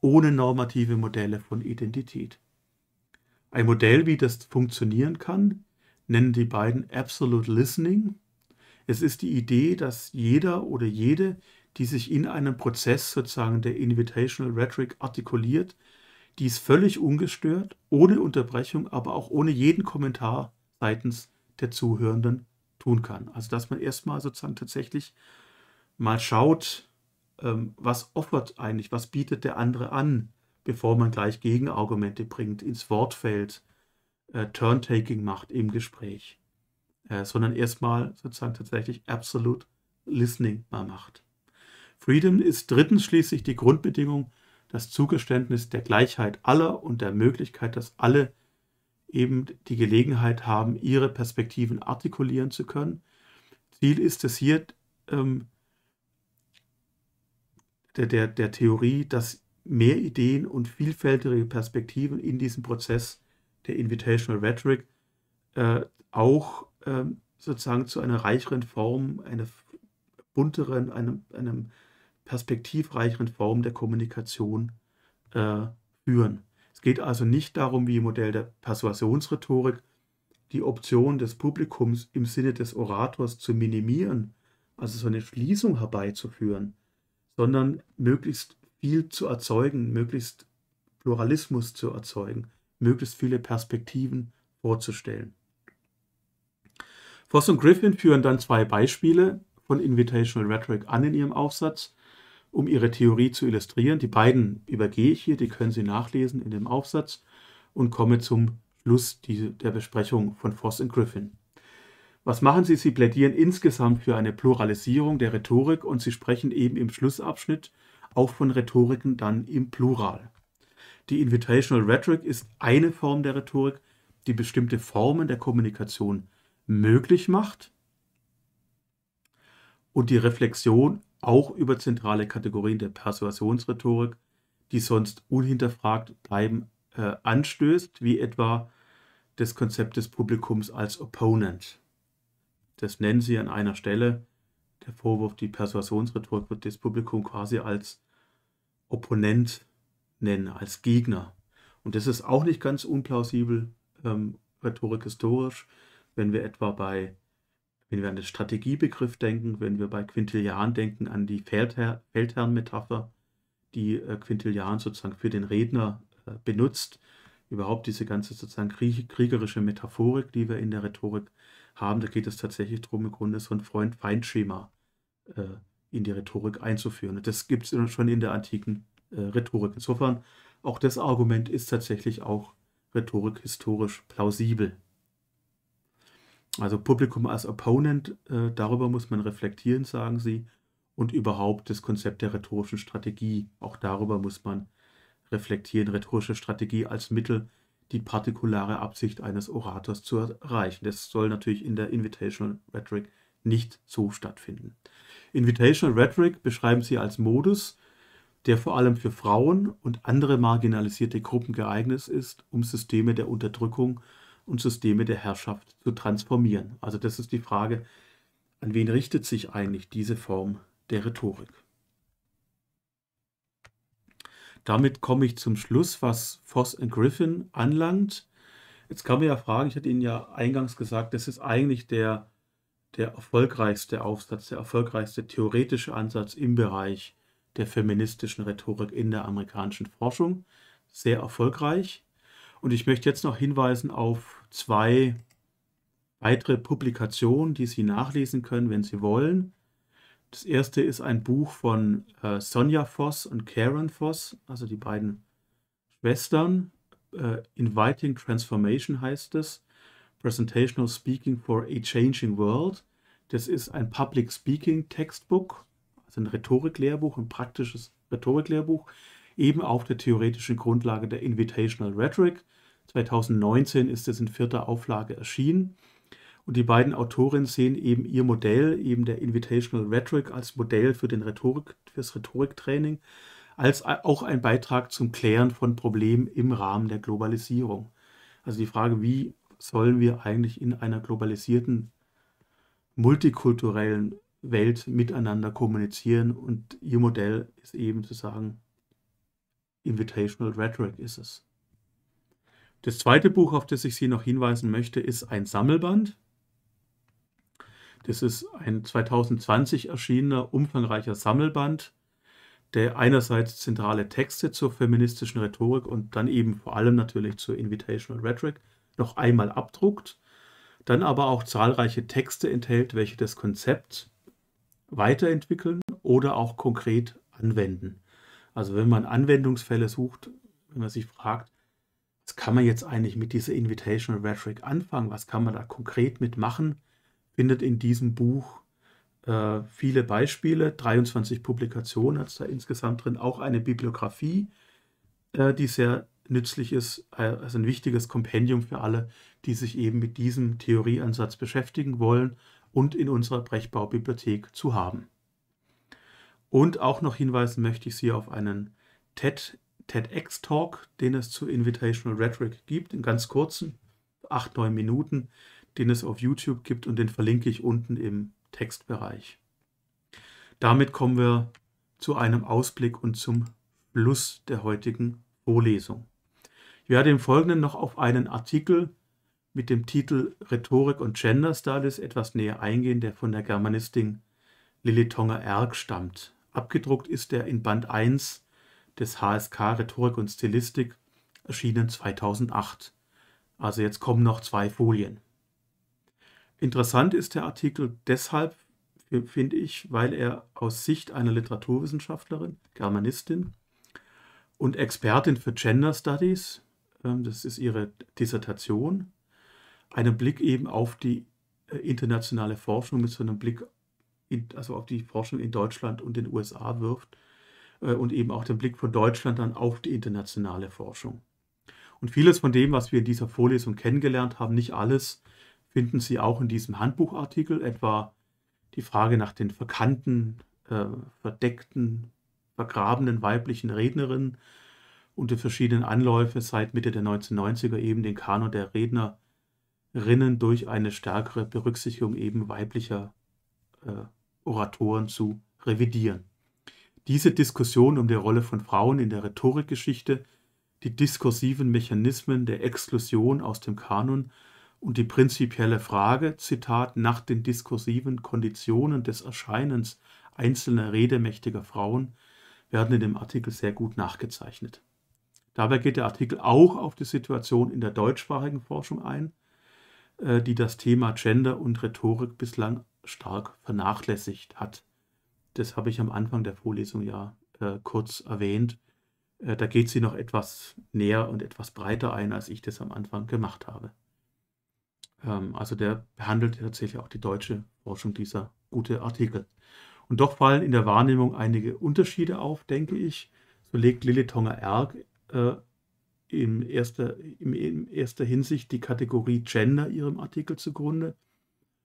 ohne normative Modelle von Identität. Ein Modell, wie das funktionieren kann, nennen die beiden Absolute Listening. Es ist die Idee, dass jeder oder jede, die sich in einem Prozess sozusagen der Invitational Rhetoric artikuliert, dies völlig ungestört, ohne Unterbrechung, aber auch ohne jeden Kommentar seitens der Zuhörenden tun kann. Also dass man erstmal sozusagen tatsächlich mal schaut, ähm, was offert eigentlich, was bietet der andere an, bevor man gleich Gegenargumente bringt, ins Wort fällt, äh, Turntaking macht im Gespräch, äh, sondern erstmal sozusagen tatsächlich absolut Listening mal macht. Freedom ist drittens schließlich die Grundbedingung, das Zugeständnis der Gleichheit aller und der Möglichkeit, dass alle eben die Gelegenheit haben, ihre Perspektiven artikulieren zu können. Ziel ist es hier, ähm, der, der, der Theorie, dass mehr Ideen und vielfältige Perspektiven in diesem Prozess der Invitational Rhetoric äh, auch ähm, sozusagen zu einer reicheren Form, einer bunteren, einem, einem perspektivreicheren Form der Kommunikation äh, führen. Es geht also nicht darum, wie im Modell der Persuasionsrhetorik, die Option des Publikums im Sinne des Orators zu minimieren, also so eine Schließung herbeizuführen, sondern möglichst viel zu erzeugen, möglichst Pluralismus zu erzeugen, möglichst viele Perspektiven vorzustellen. Voss und Griffin führen dann zwei Beispiele von Invitational Rhetoric an in ihrem Aufsatz, um ihre Theorie zu illustrieren. Die beiden übergehe ich hier, die können Sie nachlesen in dem Aufsatz und komme zum Schluss der Besprechung von Voss und Griffin. Was machen Sie? Sie plädieren insgesamt für eine Pluralisierung der Rhetorik und Sie sprechen eben im Schlussabschnitt auch von Rhetoriken dann im Plural. Die Invitational Rhetoric ist eine Form der Rhetorik, die bestimmte Formen der Kommunikation möglich macht und die Reflexion auch über zentrale Kategorien der Persuasionsrhetorik, die sonst unhinterfragt bleiben, äh, anstößt, wie etwa das Konzept des Publikums als Opponent. Das nennen sie an einer Stelle. Der Vorwurf, die Persuasionsrhetorik wird das Publikum quasi als Opponent nennen, als Gegner. Und das ist auch nicht ganz unplausibel, ähm, Rhetorik historisch, wenn wir etwa bei, wenn wir an den Strategiebegriff denken, wenn wir bei Quintilian denken, an die Feldherr feldherrn die äh, Quintilian sozusagen für den Redner äh, benutzt. Überhaupt diese ganze sozusagen kriegerische Metaphorik, die wir in der Rhetorik haben. Da geht es tatsächlich darum, im Grunde so ein Freund-Feind-Schema äh, in die Rhetorik einzuführen. das gibt es schon in der antiken äh, Rhetorik. Insofern, auch das Argument ist tatsächlich auch Rhetorik historisch plausibel. Also Publikum als Opponent, äh, darüber muss man reflektieren, sagen sie. Und überhaupt das Konzept der rhetorischen Strategie, auch darüber muss man reflektieren. Rhetorische Strategie als Mittel die partikulare Absicht eines Orators zu erreichen. Das soll natürlich in der Invitational Rhetoric nicht so stattfinden. Invitational Rhetoric beschreiben sie als Modus, der vor allem für Frauen und andere marginalisierte Gruppen geeignet ist, um Systeme der Unterdrückung und Systeme der Herrschaft zu transformieren. Also das ist die Frage, an wen richtet sich eigentlich diese Form der Rhetorik? Damit komme ich zum Schluss, was Foss und Griffin anlangt. Jetzt kann man ja fragen, ich hatte Ihnen ja eingangs gesagt, das ist eigentlich der, der erfolgreichste Aufsatz, der erfolgreichste theoretische Ansatz im Bereich der feministischen Rhetorik in der amerikanischen Forschung. Sehr erfolgreich. Und ich möchte jetzt noch hinweisen auf zwei weitere Publikationen, die Sie nachlesen können, wenn Sie wollen. Das erste ist ein Buch von äh, Sonja Voss und Karen Voss, also die beiden Schwestern. Äh, Inviting Transformation heißt es. Presentational Speaking for a Changing World. Das ist ein Public Speaking Textbook, also ein Rhetoriklehrbuch, ein praktisches Rhetoriklehrbuch, eben auf der theoretischen Grundlage der Invitational Rhetoric. 2019 ist es in vierter Auflage erschienen. Und die beiden Autorinnen sehen eben ihr Modell, eben der Invitational Rhetoric, als Modell für, den Rhetorik, fürs Rhetoriktraining, als auch ein Beitrag zum Klären von Problemen im Rahmen der Globalisierung. Also die Frage, wie sollen wir eigentlich in einer globalisierten, multikulturellen Welt miteinander kommunizieren? Und ihr Modell ist eben zu sagen, Invitational Rhetoric ist es. Das zweite Buch, auf das ich Sie noch hinweisen möchte, ist ein Sammelband. Das ist ein 2020 erschienener umfangreicher Sammelband, der einerseits zentrale Texte zur feministischen Rhetorik und dann eben vor allem natürlich zur Invitational Rhetoric noch einmal abdruckt, dann aber auch zahlreiche Texte enthält, welche das Konzept weiterentwickeln oder auch konkret anwenden. Also wenn man Anwendungsfälle sucht, wenn man sich fragt, was kann man jetzt eigentlich mit dieser Invitational Rhetoric anfangen, was kann man da konkret mitmachen, findet in diesem Buch äh, viele Beispiele, 23 Publikationen hat es da insgesamt drin, auch eine Bibliografie, äh, die sehr nützlich ist, äh, also ein wichtiges Kompendium für alle, die sich eben mit diesem Theorieansatz beschäftigen wollen und in unserer Brechbaubibliothek zu haben. Und auch noch hinweisen möchte ich Sie auf einen TED, TEDx-Talk, den es zu Invitational Rhetoric gibt, in ganz kurzen, acht, neun Minuten, den es auf YouTube gibt und den verlinke ich unten im Textbereich. Damit kommen wir zu einem Ausblick und zum Schluss der heutigen Vorlesung. Ich werde im Folgenden noch auf einen Artikel mit dem Titel Rhetorik und Gender Studies etwas näher eingehen, der von der Germanistin Lilly Tonger-Erg stammt. Abgedruckt ist er in Band 1 des HSK Rhetorik und Stilistik, erschienen 2008. Also jetzt kommen noch zwei Folien. Interessant ist der Artikel deshalb, finde ich, weil er aus Sicht einer Literaturwissenschaftlerin, Germanistin und Expertin für Gender Studies, ähm, das ist ihre Dissertation, einen Blick eben auf die äh, internationale Forschung mit so einem Blick, in, also auf die Forschung in Deutschland und den USA wirft äh, und eben auch den Blick von Deutschland dann auf die internationale Forschung. Und vieles von dem, was wir in dieser Vorlesung kennengelernt haben, nicht alles, finden Sie auch in diesem Handbuchartikel etwa die Frage nach den verkannten, äh, verdeckten, vergrabenen weiblichen Rednerinnen und die verschiedenen Anläufe seit Mitte der 1990er eben den Kanon der Rednerinnen durch eine stärkere Berücksichtigung eben weiblicher äh, Oratoren zu revidieren. Diese Diskussion um die Rolle von Frauen in der Rhetorikgeschichte, die diskursiven Mechanismen der Exklusion aus dem Kanon und die prinzipielle Frage, Zitat, nach den diskursiven Konditionen des Erscheinens einzelner redemächtiger Frauen werden in dem Artikel sehr gut nachgezeichnet. Dabei geht der Artikel auch auf die Situation in der deutschsprachigen Forschung ein, äh, die das Thema Gender und Rhetorik bislang stark vernachlässigt hat. Das habe ich am Anfang der Vorlesung ja äh, kurz erwähnt. Äh, da geht sie noch etwas näher und etwas breiter ein, als ich das am Anfang gemacht habe. Ähm, also der behandelt tatsächlich auch die deutsche Forschung dieser gute Artikel. Und doch fallen in der Wahrnehmung einige Unterschiede auf, denke ich. So legt Lilly Tonger-Erg äh, in, erster, in, in erster Hinsicht die Kategorie Gender ihrem Artikel zugrunde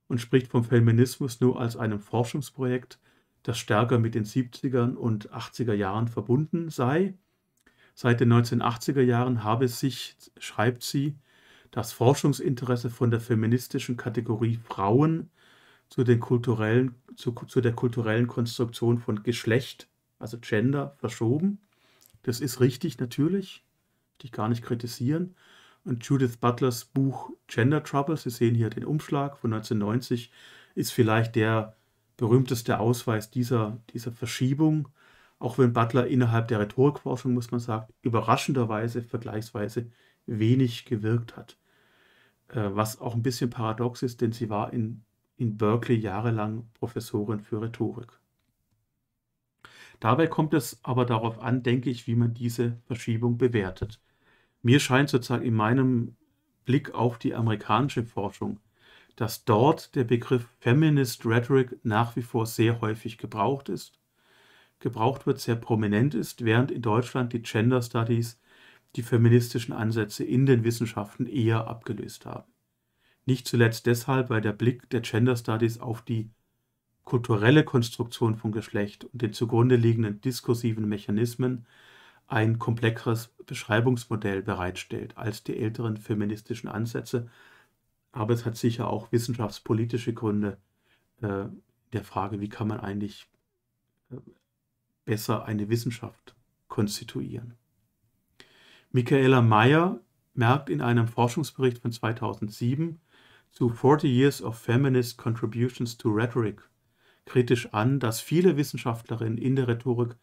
und spricht vom Feminismus nur als einem Forschungsprojekt, das stärker mit den 70er und 80er Jahren verbunden sei. Seit den 1980er Jahren habe sich, schreibt sie, das Forschungsinteresse von der feministischen Kategorie Frauen zu, den kulturellen, zu, zu der kulturellen Konstruktion von Geschlecht, also Gender, verschoben. Das ist richtig natürlich, Ich gar nicht kritisieren. Und Judith Butlers Buch Gender Trouble, Sie sehen hier den Umschlag von 1990, ist vielleicht der berühmteste Ausweis dieser, dieser Verschiebung, auch wenn Butler innerhalb der Rhetorikforschung, muss man sagen, überraschenderweise vergleichsweise wenig gewirkt hat. Äh, was auch ein bisschen paradox ist, denn sie war in, in Berkeley jahrelang Professorin für Rhetorik. Dabei kommt es aber darauf an, denke ich, wie man diese Verschiebung bewertet. Mir scheint sozusagen in meinem Blick auf die amerikanische Forschung, dass dort der Begriff Feminist Rhetoric nach wie vor sehr häufig gebraucht ist, gebraucht wird, sehr prominent ist, während in Deutschland die Gender Studies die feministischen Ansätze in den Wissenschaften eher abgelöst haben. Nicht zuletzt deshalb, weil der Blick der Gender Studies auf die kulturelle Konstruktion von Geschlecht und den zugrunde liegenden diskursiven Mechanismen ein komplexeres Beschreibungsmodell bereitstellt als die älteren feministischen Ansätze. Aber es hat sicher auch wissenschaftspolitische Gründe äh, der Frage, wie kann man eigentlich äh, besser eine Wissenschaft konstituieren. Michaela Meyer merkt in einem Forschungsbericht von 2007 zu 40 Years of Feminist Contributions to Rhetoric kritisch an, dass viele Wissenschaftlerinnen in der Rhetorik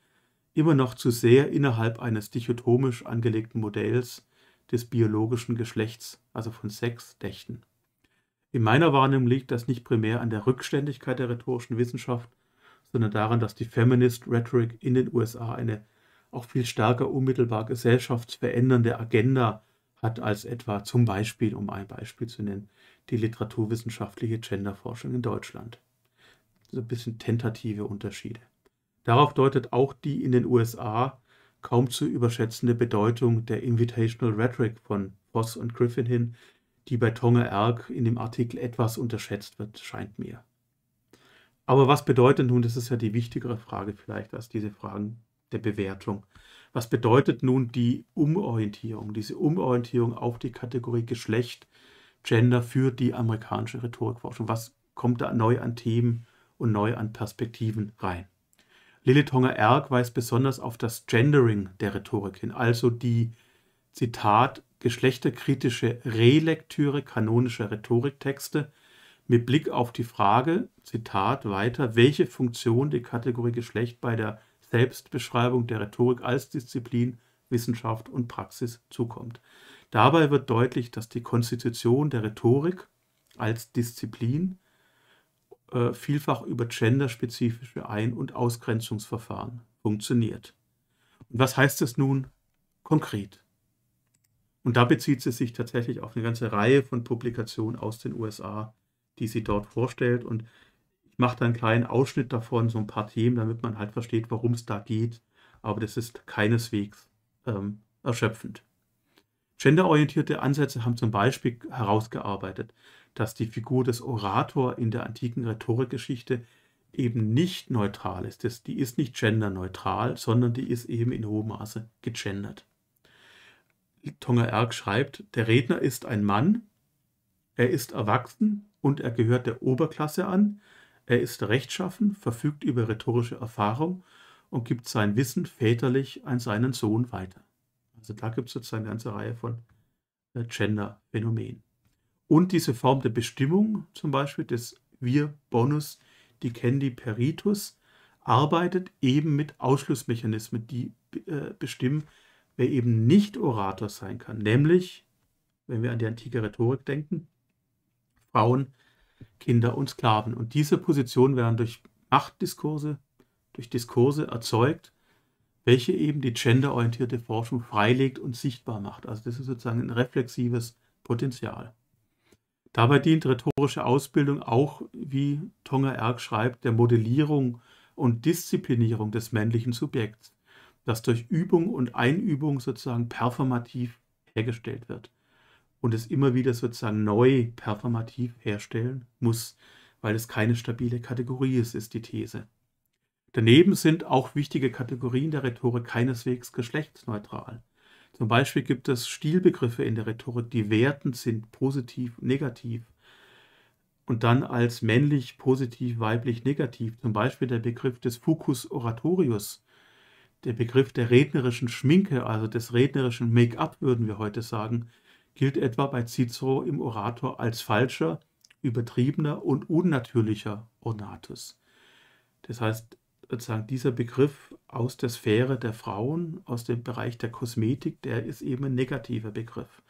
immer noch zu sehr innerhalb eines dichotomisch angelegten Modells des biologischen Geschlechts, also von Sex, dächten. In meiner Wahrnehmung liegt das nicht primär an der Rückständigkeit der rhetorischen Wissenschaft, sondern daran, dass die Feminist Rhetoric in den USA eine auch viel stärker unmittelbar gesellschaftsverändernde Agenda hat als etwa zum Beispiel, um ein Beispiel zu nennen, die literaturwissenschaftliche Genderforschung in Deutschland. So ein bisschen tentative Unterschiede. Darauf deutet auch die in den USA kaum zu überschätzende Bedeutung der Invitational Rhetoric von Voss und Griffin hin, die bei Tonga Erk in dem Artikel etwas unterschätzt wird, scheint mir. Aber was bedeutet nun, das ist ja die wichtigere Frage vielleicht als diese Fragen der Bewertung. Was bedeutet nun die Umorientierung, diese Umorientierung auf die Kategorie Geschlecht, Gender für die amerikanische Rhetorikforschung? Was kommt da neu an Themen und neu an Perspektiven rein? Lilith Honger-Erg weist besonders auf das Gendering der Rhetorik hin, also die, Zitat, geschlechterkritische Relektüre kanonischer Rhetoriktexte mit Blick auf die Frage, Zitat weiter, welche Funktion die Kategorie Geschlecht bei der Selbstbeschreibung der Rhetorik als Disziplin, Wissenschaft und Praxis zukommt. Dabei wird deutlich, dass die Konstitution der Rhetorik als Disziplin äh, vielfach über genderspezifische Ein- und Ausgrenzungsverfahren funktioniert. Und was heißt es nun konkret? Und da bezieht sie sich tatsächlich auf eine ganze Reihe von Publikationen aus den USA, die sie dort vorstellt. Und ich mache da einen kleinen Ausschnitt davon, so ein paar Themen, damit man halt versteht, worum es da geht. Aber das ist keineswegs ähm, erschöpfend. Genderorientierte Ansätze haben zum Beispiel herausgearbeitet, dass die Figur des Orator in der antiken Rhetorikgeschichte eben nicht neutral ist. Das, die ist nicht genderneutral, sondern die ist eben in hohem Maße gegendert. Tonga Erk schreibt, der Redner ist ein Mann, er ist erwachsen und er gehört der Oberklasse an, er ist rechtschaffen, verfügt über rhetorische Erfahrung und gibt sein Wissen väterlich an seinen Sohn weiter. Also da gibt es jetzt eine ganze Reihe von äh, Gender-Phänomenen. Und diese Form der Bestimmung, zum Beispiel des Wir-Bonus, die Dicendi Peritus, arbeitet eben mit Ausschlussmechanismen, die äh, bestimmen, wer eben nicht Orator sein kann. Nämlich, wenn wir an die antike Rhetorik denken, Frauen, Kinder und Sklaven. Und diese Positionen werden durch Machtdiskurse, durch Diskurse erzeugt, welche eben die genderorientierte Forschung freilegt und sichtbar macht. Also das ist sozusagen ein reflexives Potenzial. Dabei dient rhetorische Ausbildung auch, wie Tonga Erk schreibt, der Modellierung und Disziplinierung des männlichen Subjekts, das durch Übung und Einübung sozusagen performativ hergestellt wird und es immer wieder sozusagen neu performativ herstellen muss, weil es keine stabile Kategorie ist, ist die These. Daneben sind auch wichtige Kategorien der Rhetorik keineswegs geschlechtsneutral. Zum Beispiel gibt es Stilbegriffe in der Rhetorik, die wertend sind, positiv, negativ. Und dann als männlich, positiv, weiblich, negativ. Zum Beispiel der Begriff des Fucus Oratorius, der Begriff der rednerischen Schminke, also des rednerischen Make-up, würden wir heute sagen, gilt etwa bei Cicero im Orator als falscher, übertriebener und unnatürlicher Ornatus. Das heißt, sozusagen dieser Begriff aus der Sphäre der Frauen, aus dem Bereich der Kosmetik, der ist eben ein negativer Begriff.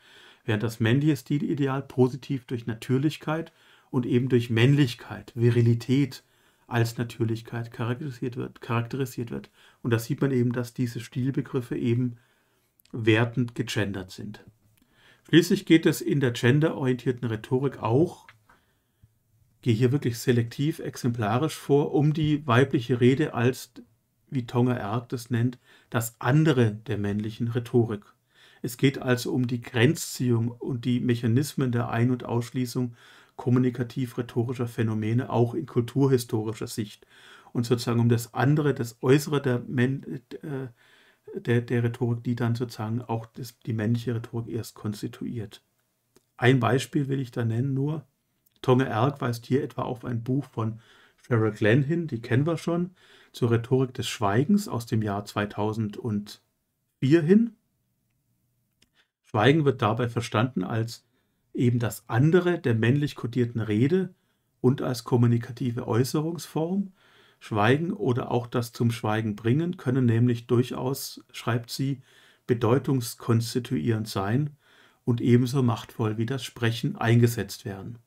Während das männliche Stilideal positiv durch Natürlichkeit und eben durch Männlichkeit, Virilität als Natürlichkeit charakterisiert wird, charakterisiert wird. Und da sieht man eben, dass diese Stilbegriffe eben wertend gegendert sind. Schließlich geht es in der genderorientierten Rhetorik auch, gehe hier wirklich selektiv exemplarisch vor, um die weibliche Rede als, wie Tonga Erk das nennt, das andere der männlichen Rhetorik. Es geht also um die Grenzziehung und die Mechanismen der Ein- und Ausschließung kommunikativ-rhetorischer Phänomene auch in kulturhistorischer Sicht und sozusagen um das andere, das Äußere der, Men äh, der, der Rhetorik, die dann sozusagen auch das, die männliche Rhetorik erst konstituiert. Ein Beispiel will ich da nennen nur. Tonge Erk weist hier etwa auf ein Buch von Sheryl Glenn hin, die kennen wir schon, zur Rhetorik des Schweigens aus dem Jahr 2004 hin. Schweigen wird dabei verstanden als eben das andere der männlich kodierten Rede und als kommunikative Äußerungsform Schweigen oder auch das zum Schweigen bringen können nämlich durchaus, schreibt sie, bedeutungskonstituierend sein und ebenso machtvoll wie das Sprechen eingesetzt werden.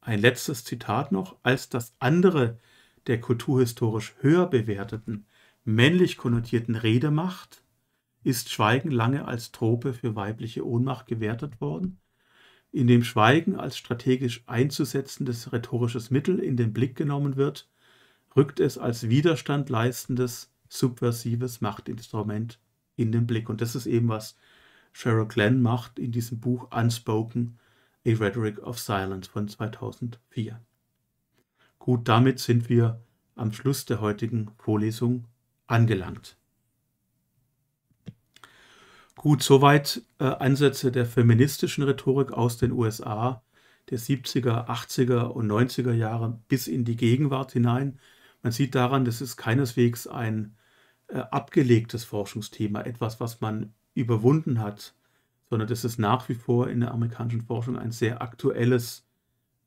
Ein letztes Zitat noch, als das andere der kulturhistorisch höher bewerteten, männlich konnotierten Redemacht ist Schweigen lange als Trope für weibliche Ohnmacht gewertet worden, in dem Schweigen als strategisch einzusetzendes rhetorisches Mittel in den Blick genommen wird, rückt es als Widerstand leistendes, subversives Machtinstrument in den Blick. Und das ist eben, was Cheryl Glenn macht in diesem Buch Unspoken, A Rhetoric of Silence von 2004. Gut, damit sind wir am Schluss der heutigen Vorlesung angelangt. Gut, soweit äh, Ansätze der feministischen Rhetorik aus den USA der 70er, 80er und 90er Jahre bis in die Gegenwart hinein. Man sieht daran, das ist keineswegs ein äh, abgelegtes Forschungsthema, etwas, was man überwunden hat, sondern das ist nach wie vor in der amerikanischen Forschung ein sehr aktuelles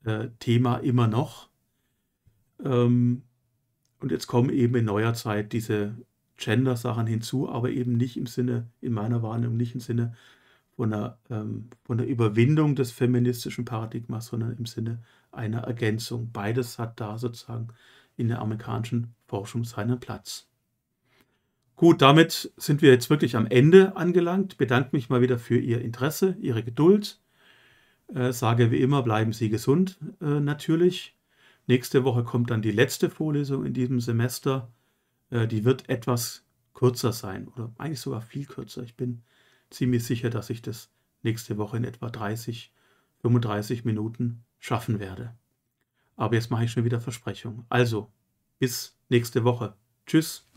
äh, Thema immer noch. Ähm, und jetzt kommen eben in neuer Zeit diese Gender-Sachen hinzu, aber eben nicht im Sinne, in meiner Wahrnehmung, nicht im Sinne von der, ähm, von der Überwindung des feministischen Paradigmas, sondern im Sinne einer Ergänzung. Beides hat da sozusagen in der amerikanischen Forschung seinen Platz. Gut, damit sind wir jetzt wirklich am Ende angelangt. Ich bedanke mich mal wieder für Ihr Interesse, Ihre Geduld. Äh, sage wie immer, bleiben Sie gesund äh, natürlich. Nächste Woche kommt dann die letzte Vorlesung in diesem Semester. Äh, die wird etwas kürzer sein oder eigentlich sogar viel kürzer. Ich bin ziemlich sicher, dass ich das nächste Woche in etwa 30, 35 Minuten schaffen werde. Aber jetzt mache ich schon wieder Versprechungen. Also, bis nächste Woche. Tschüss.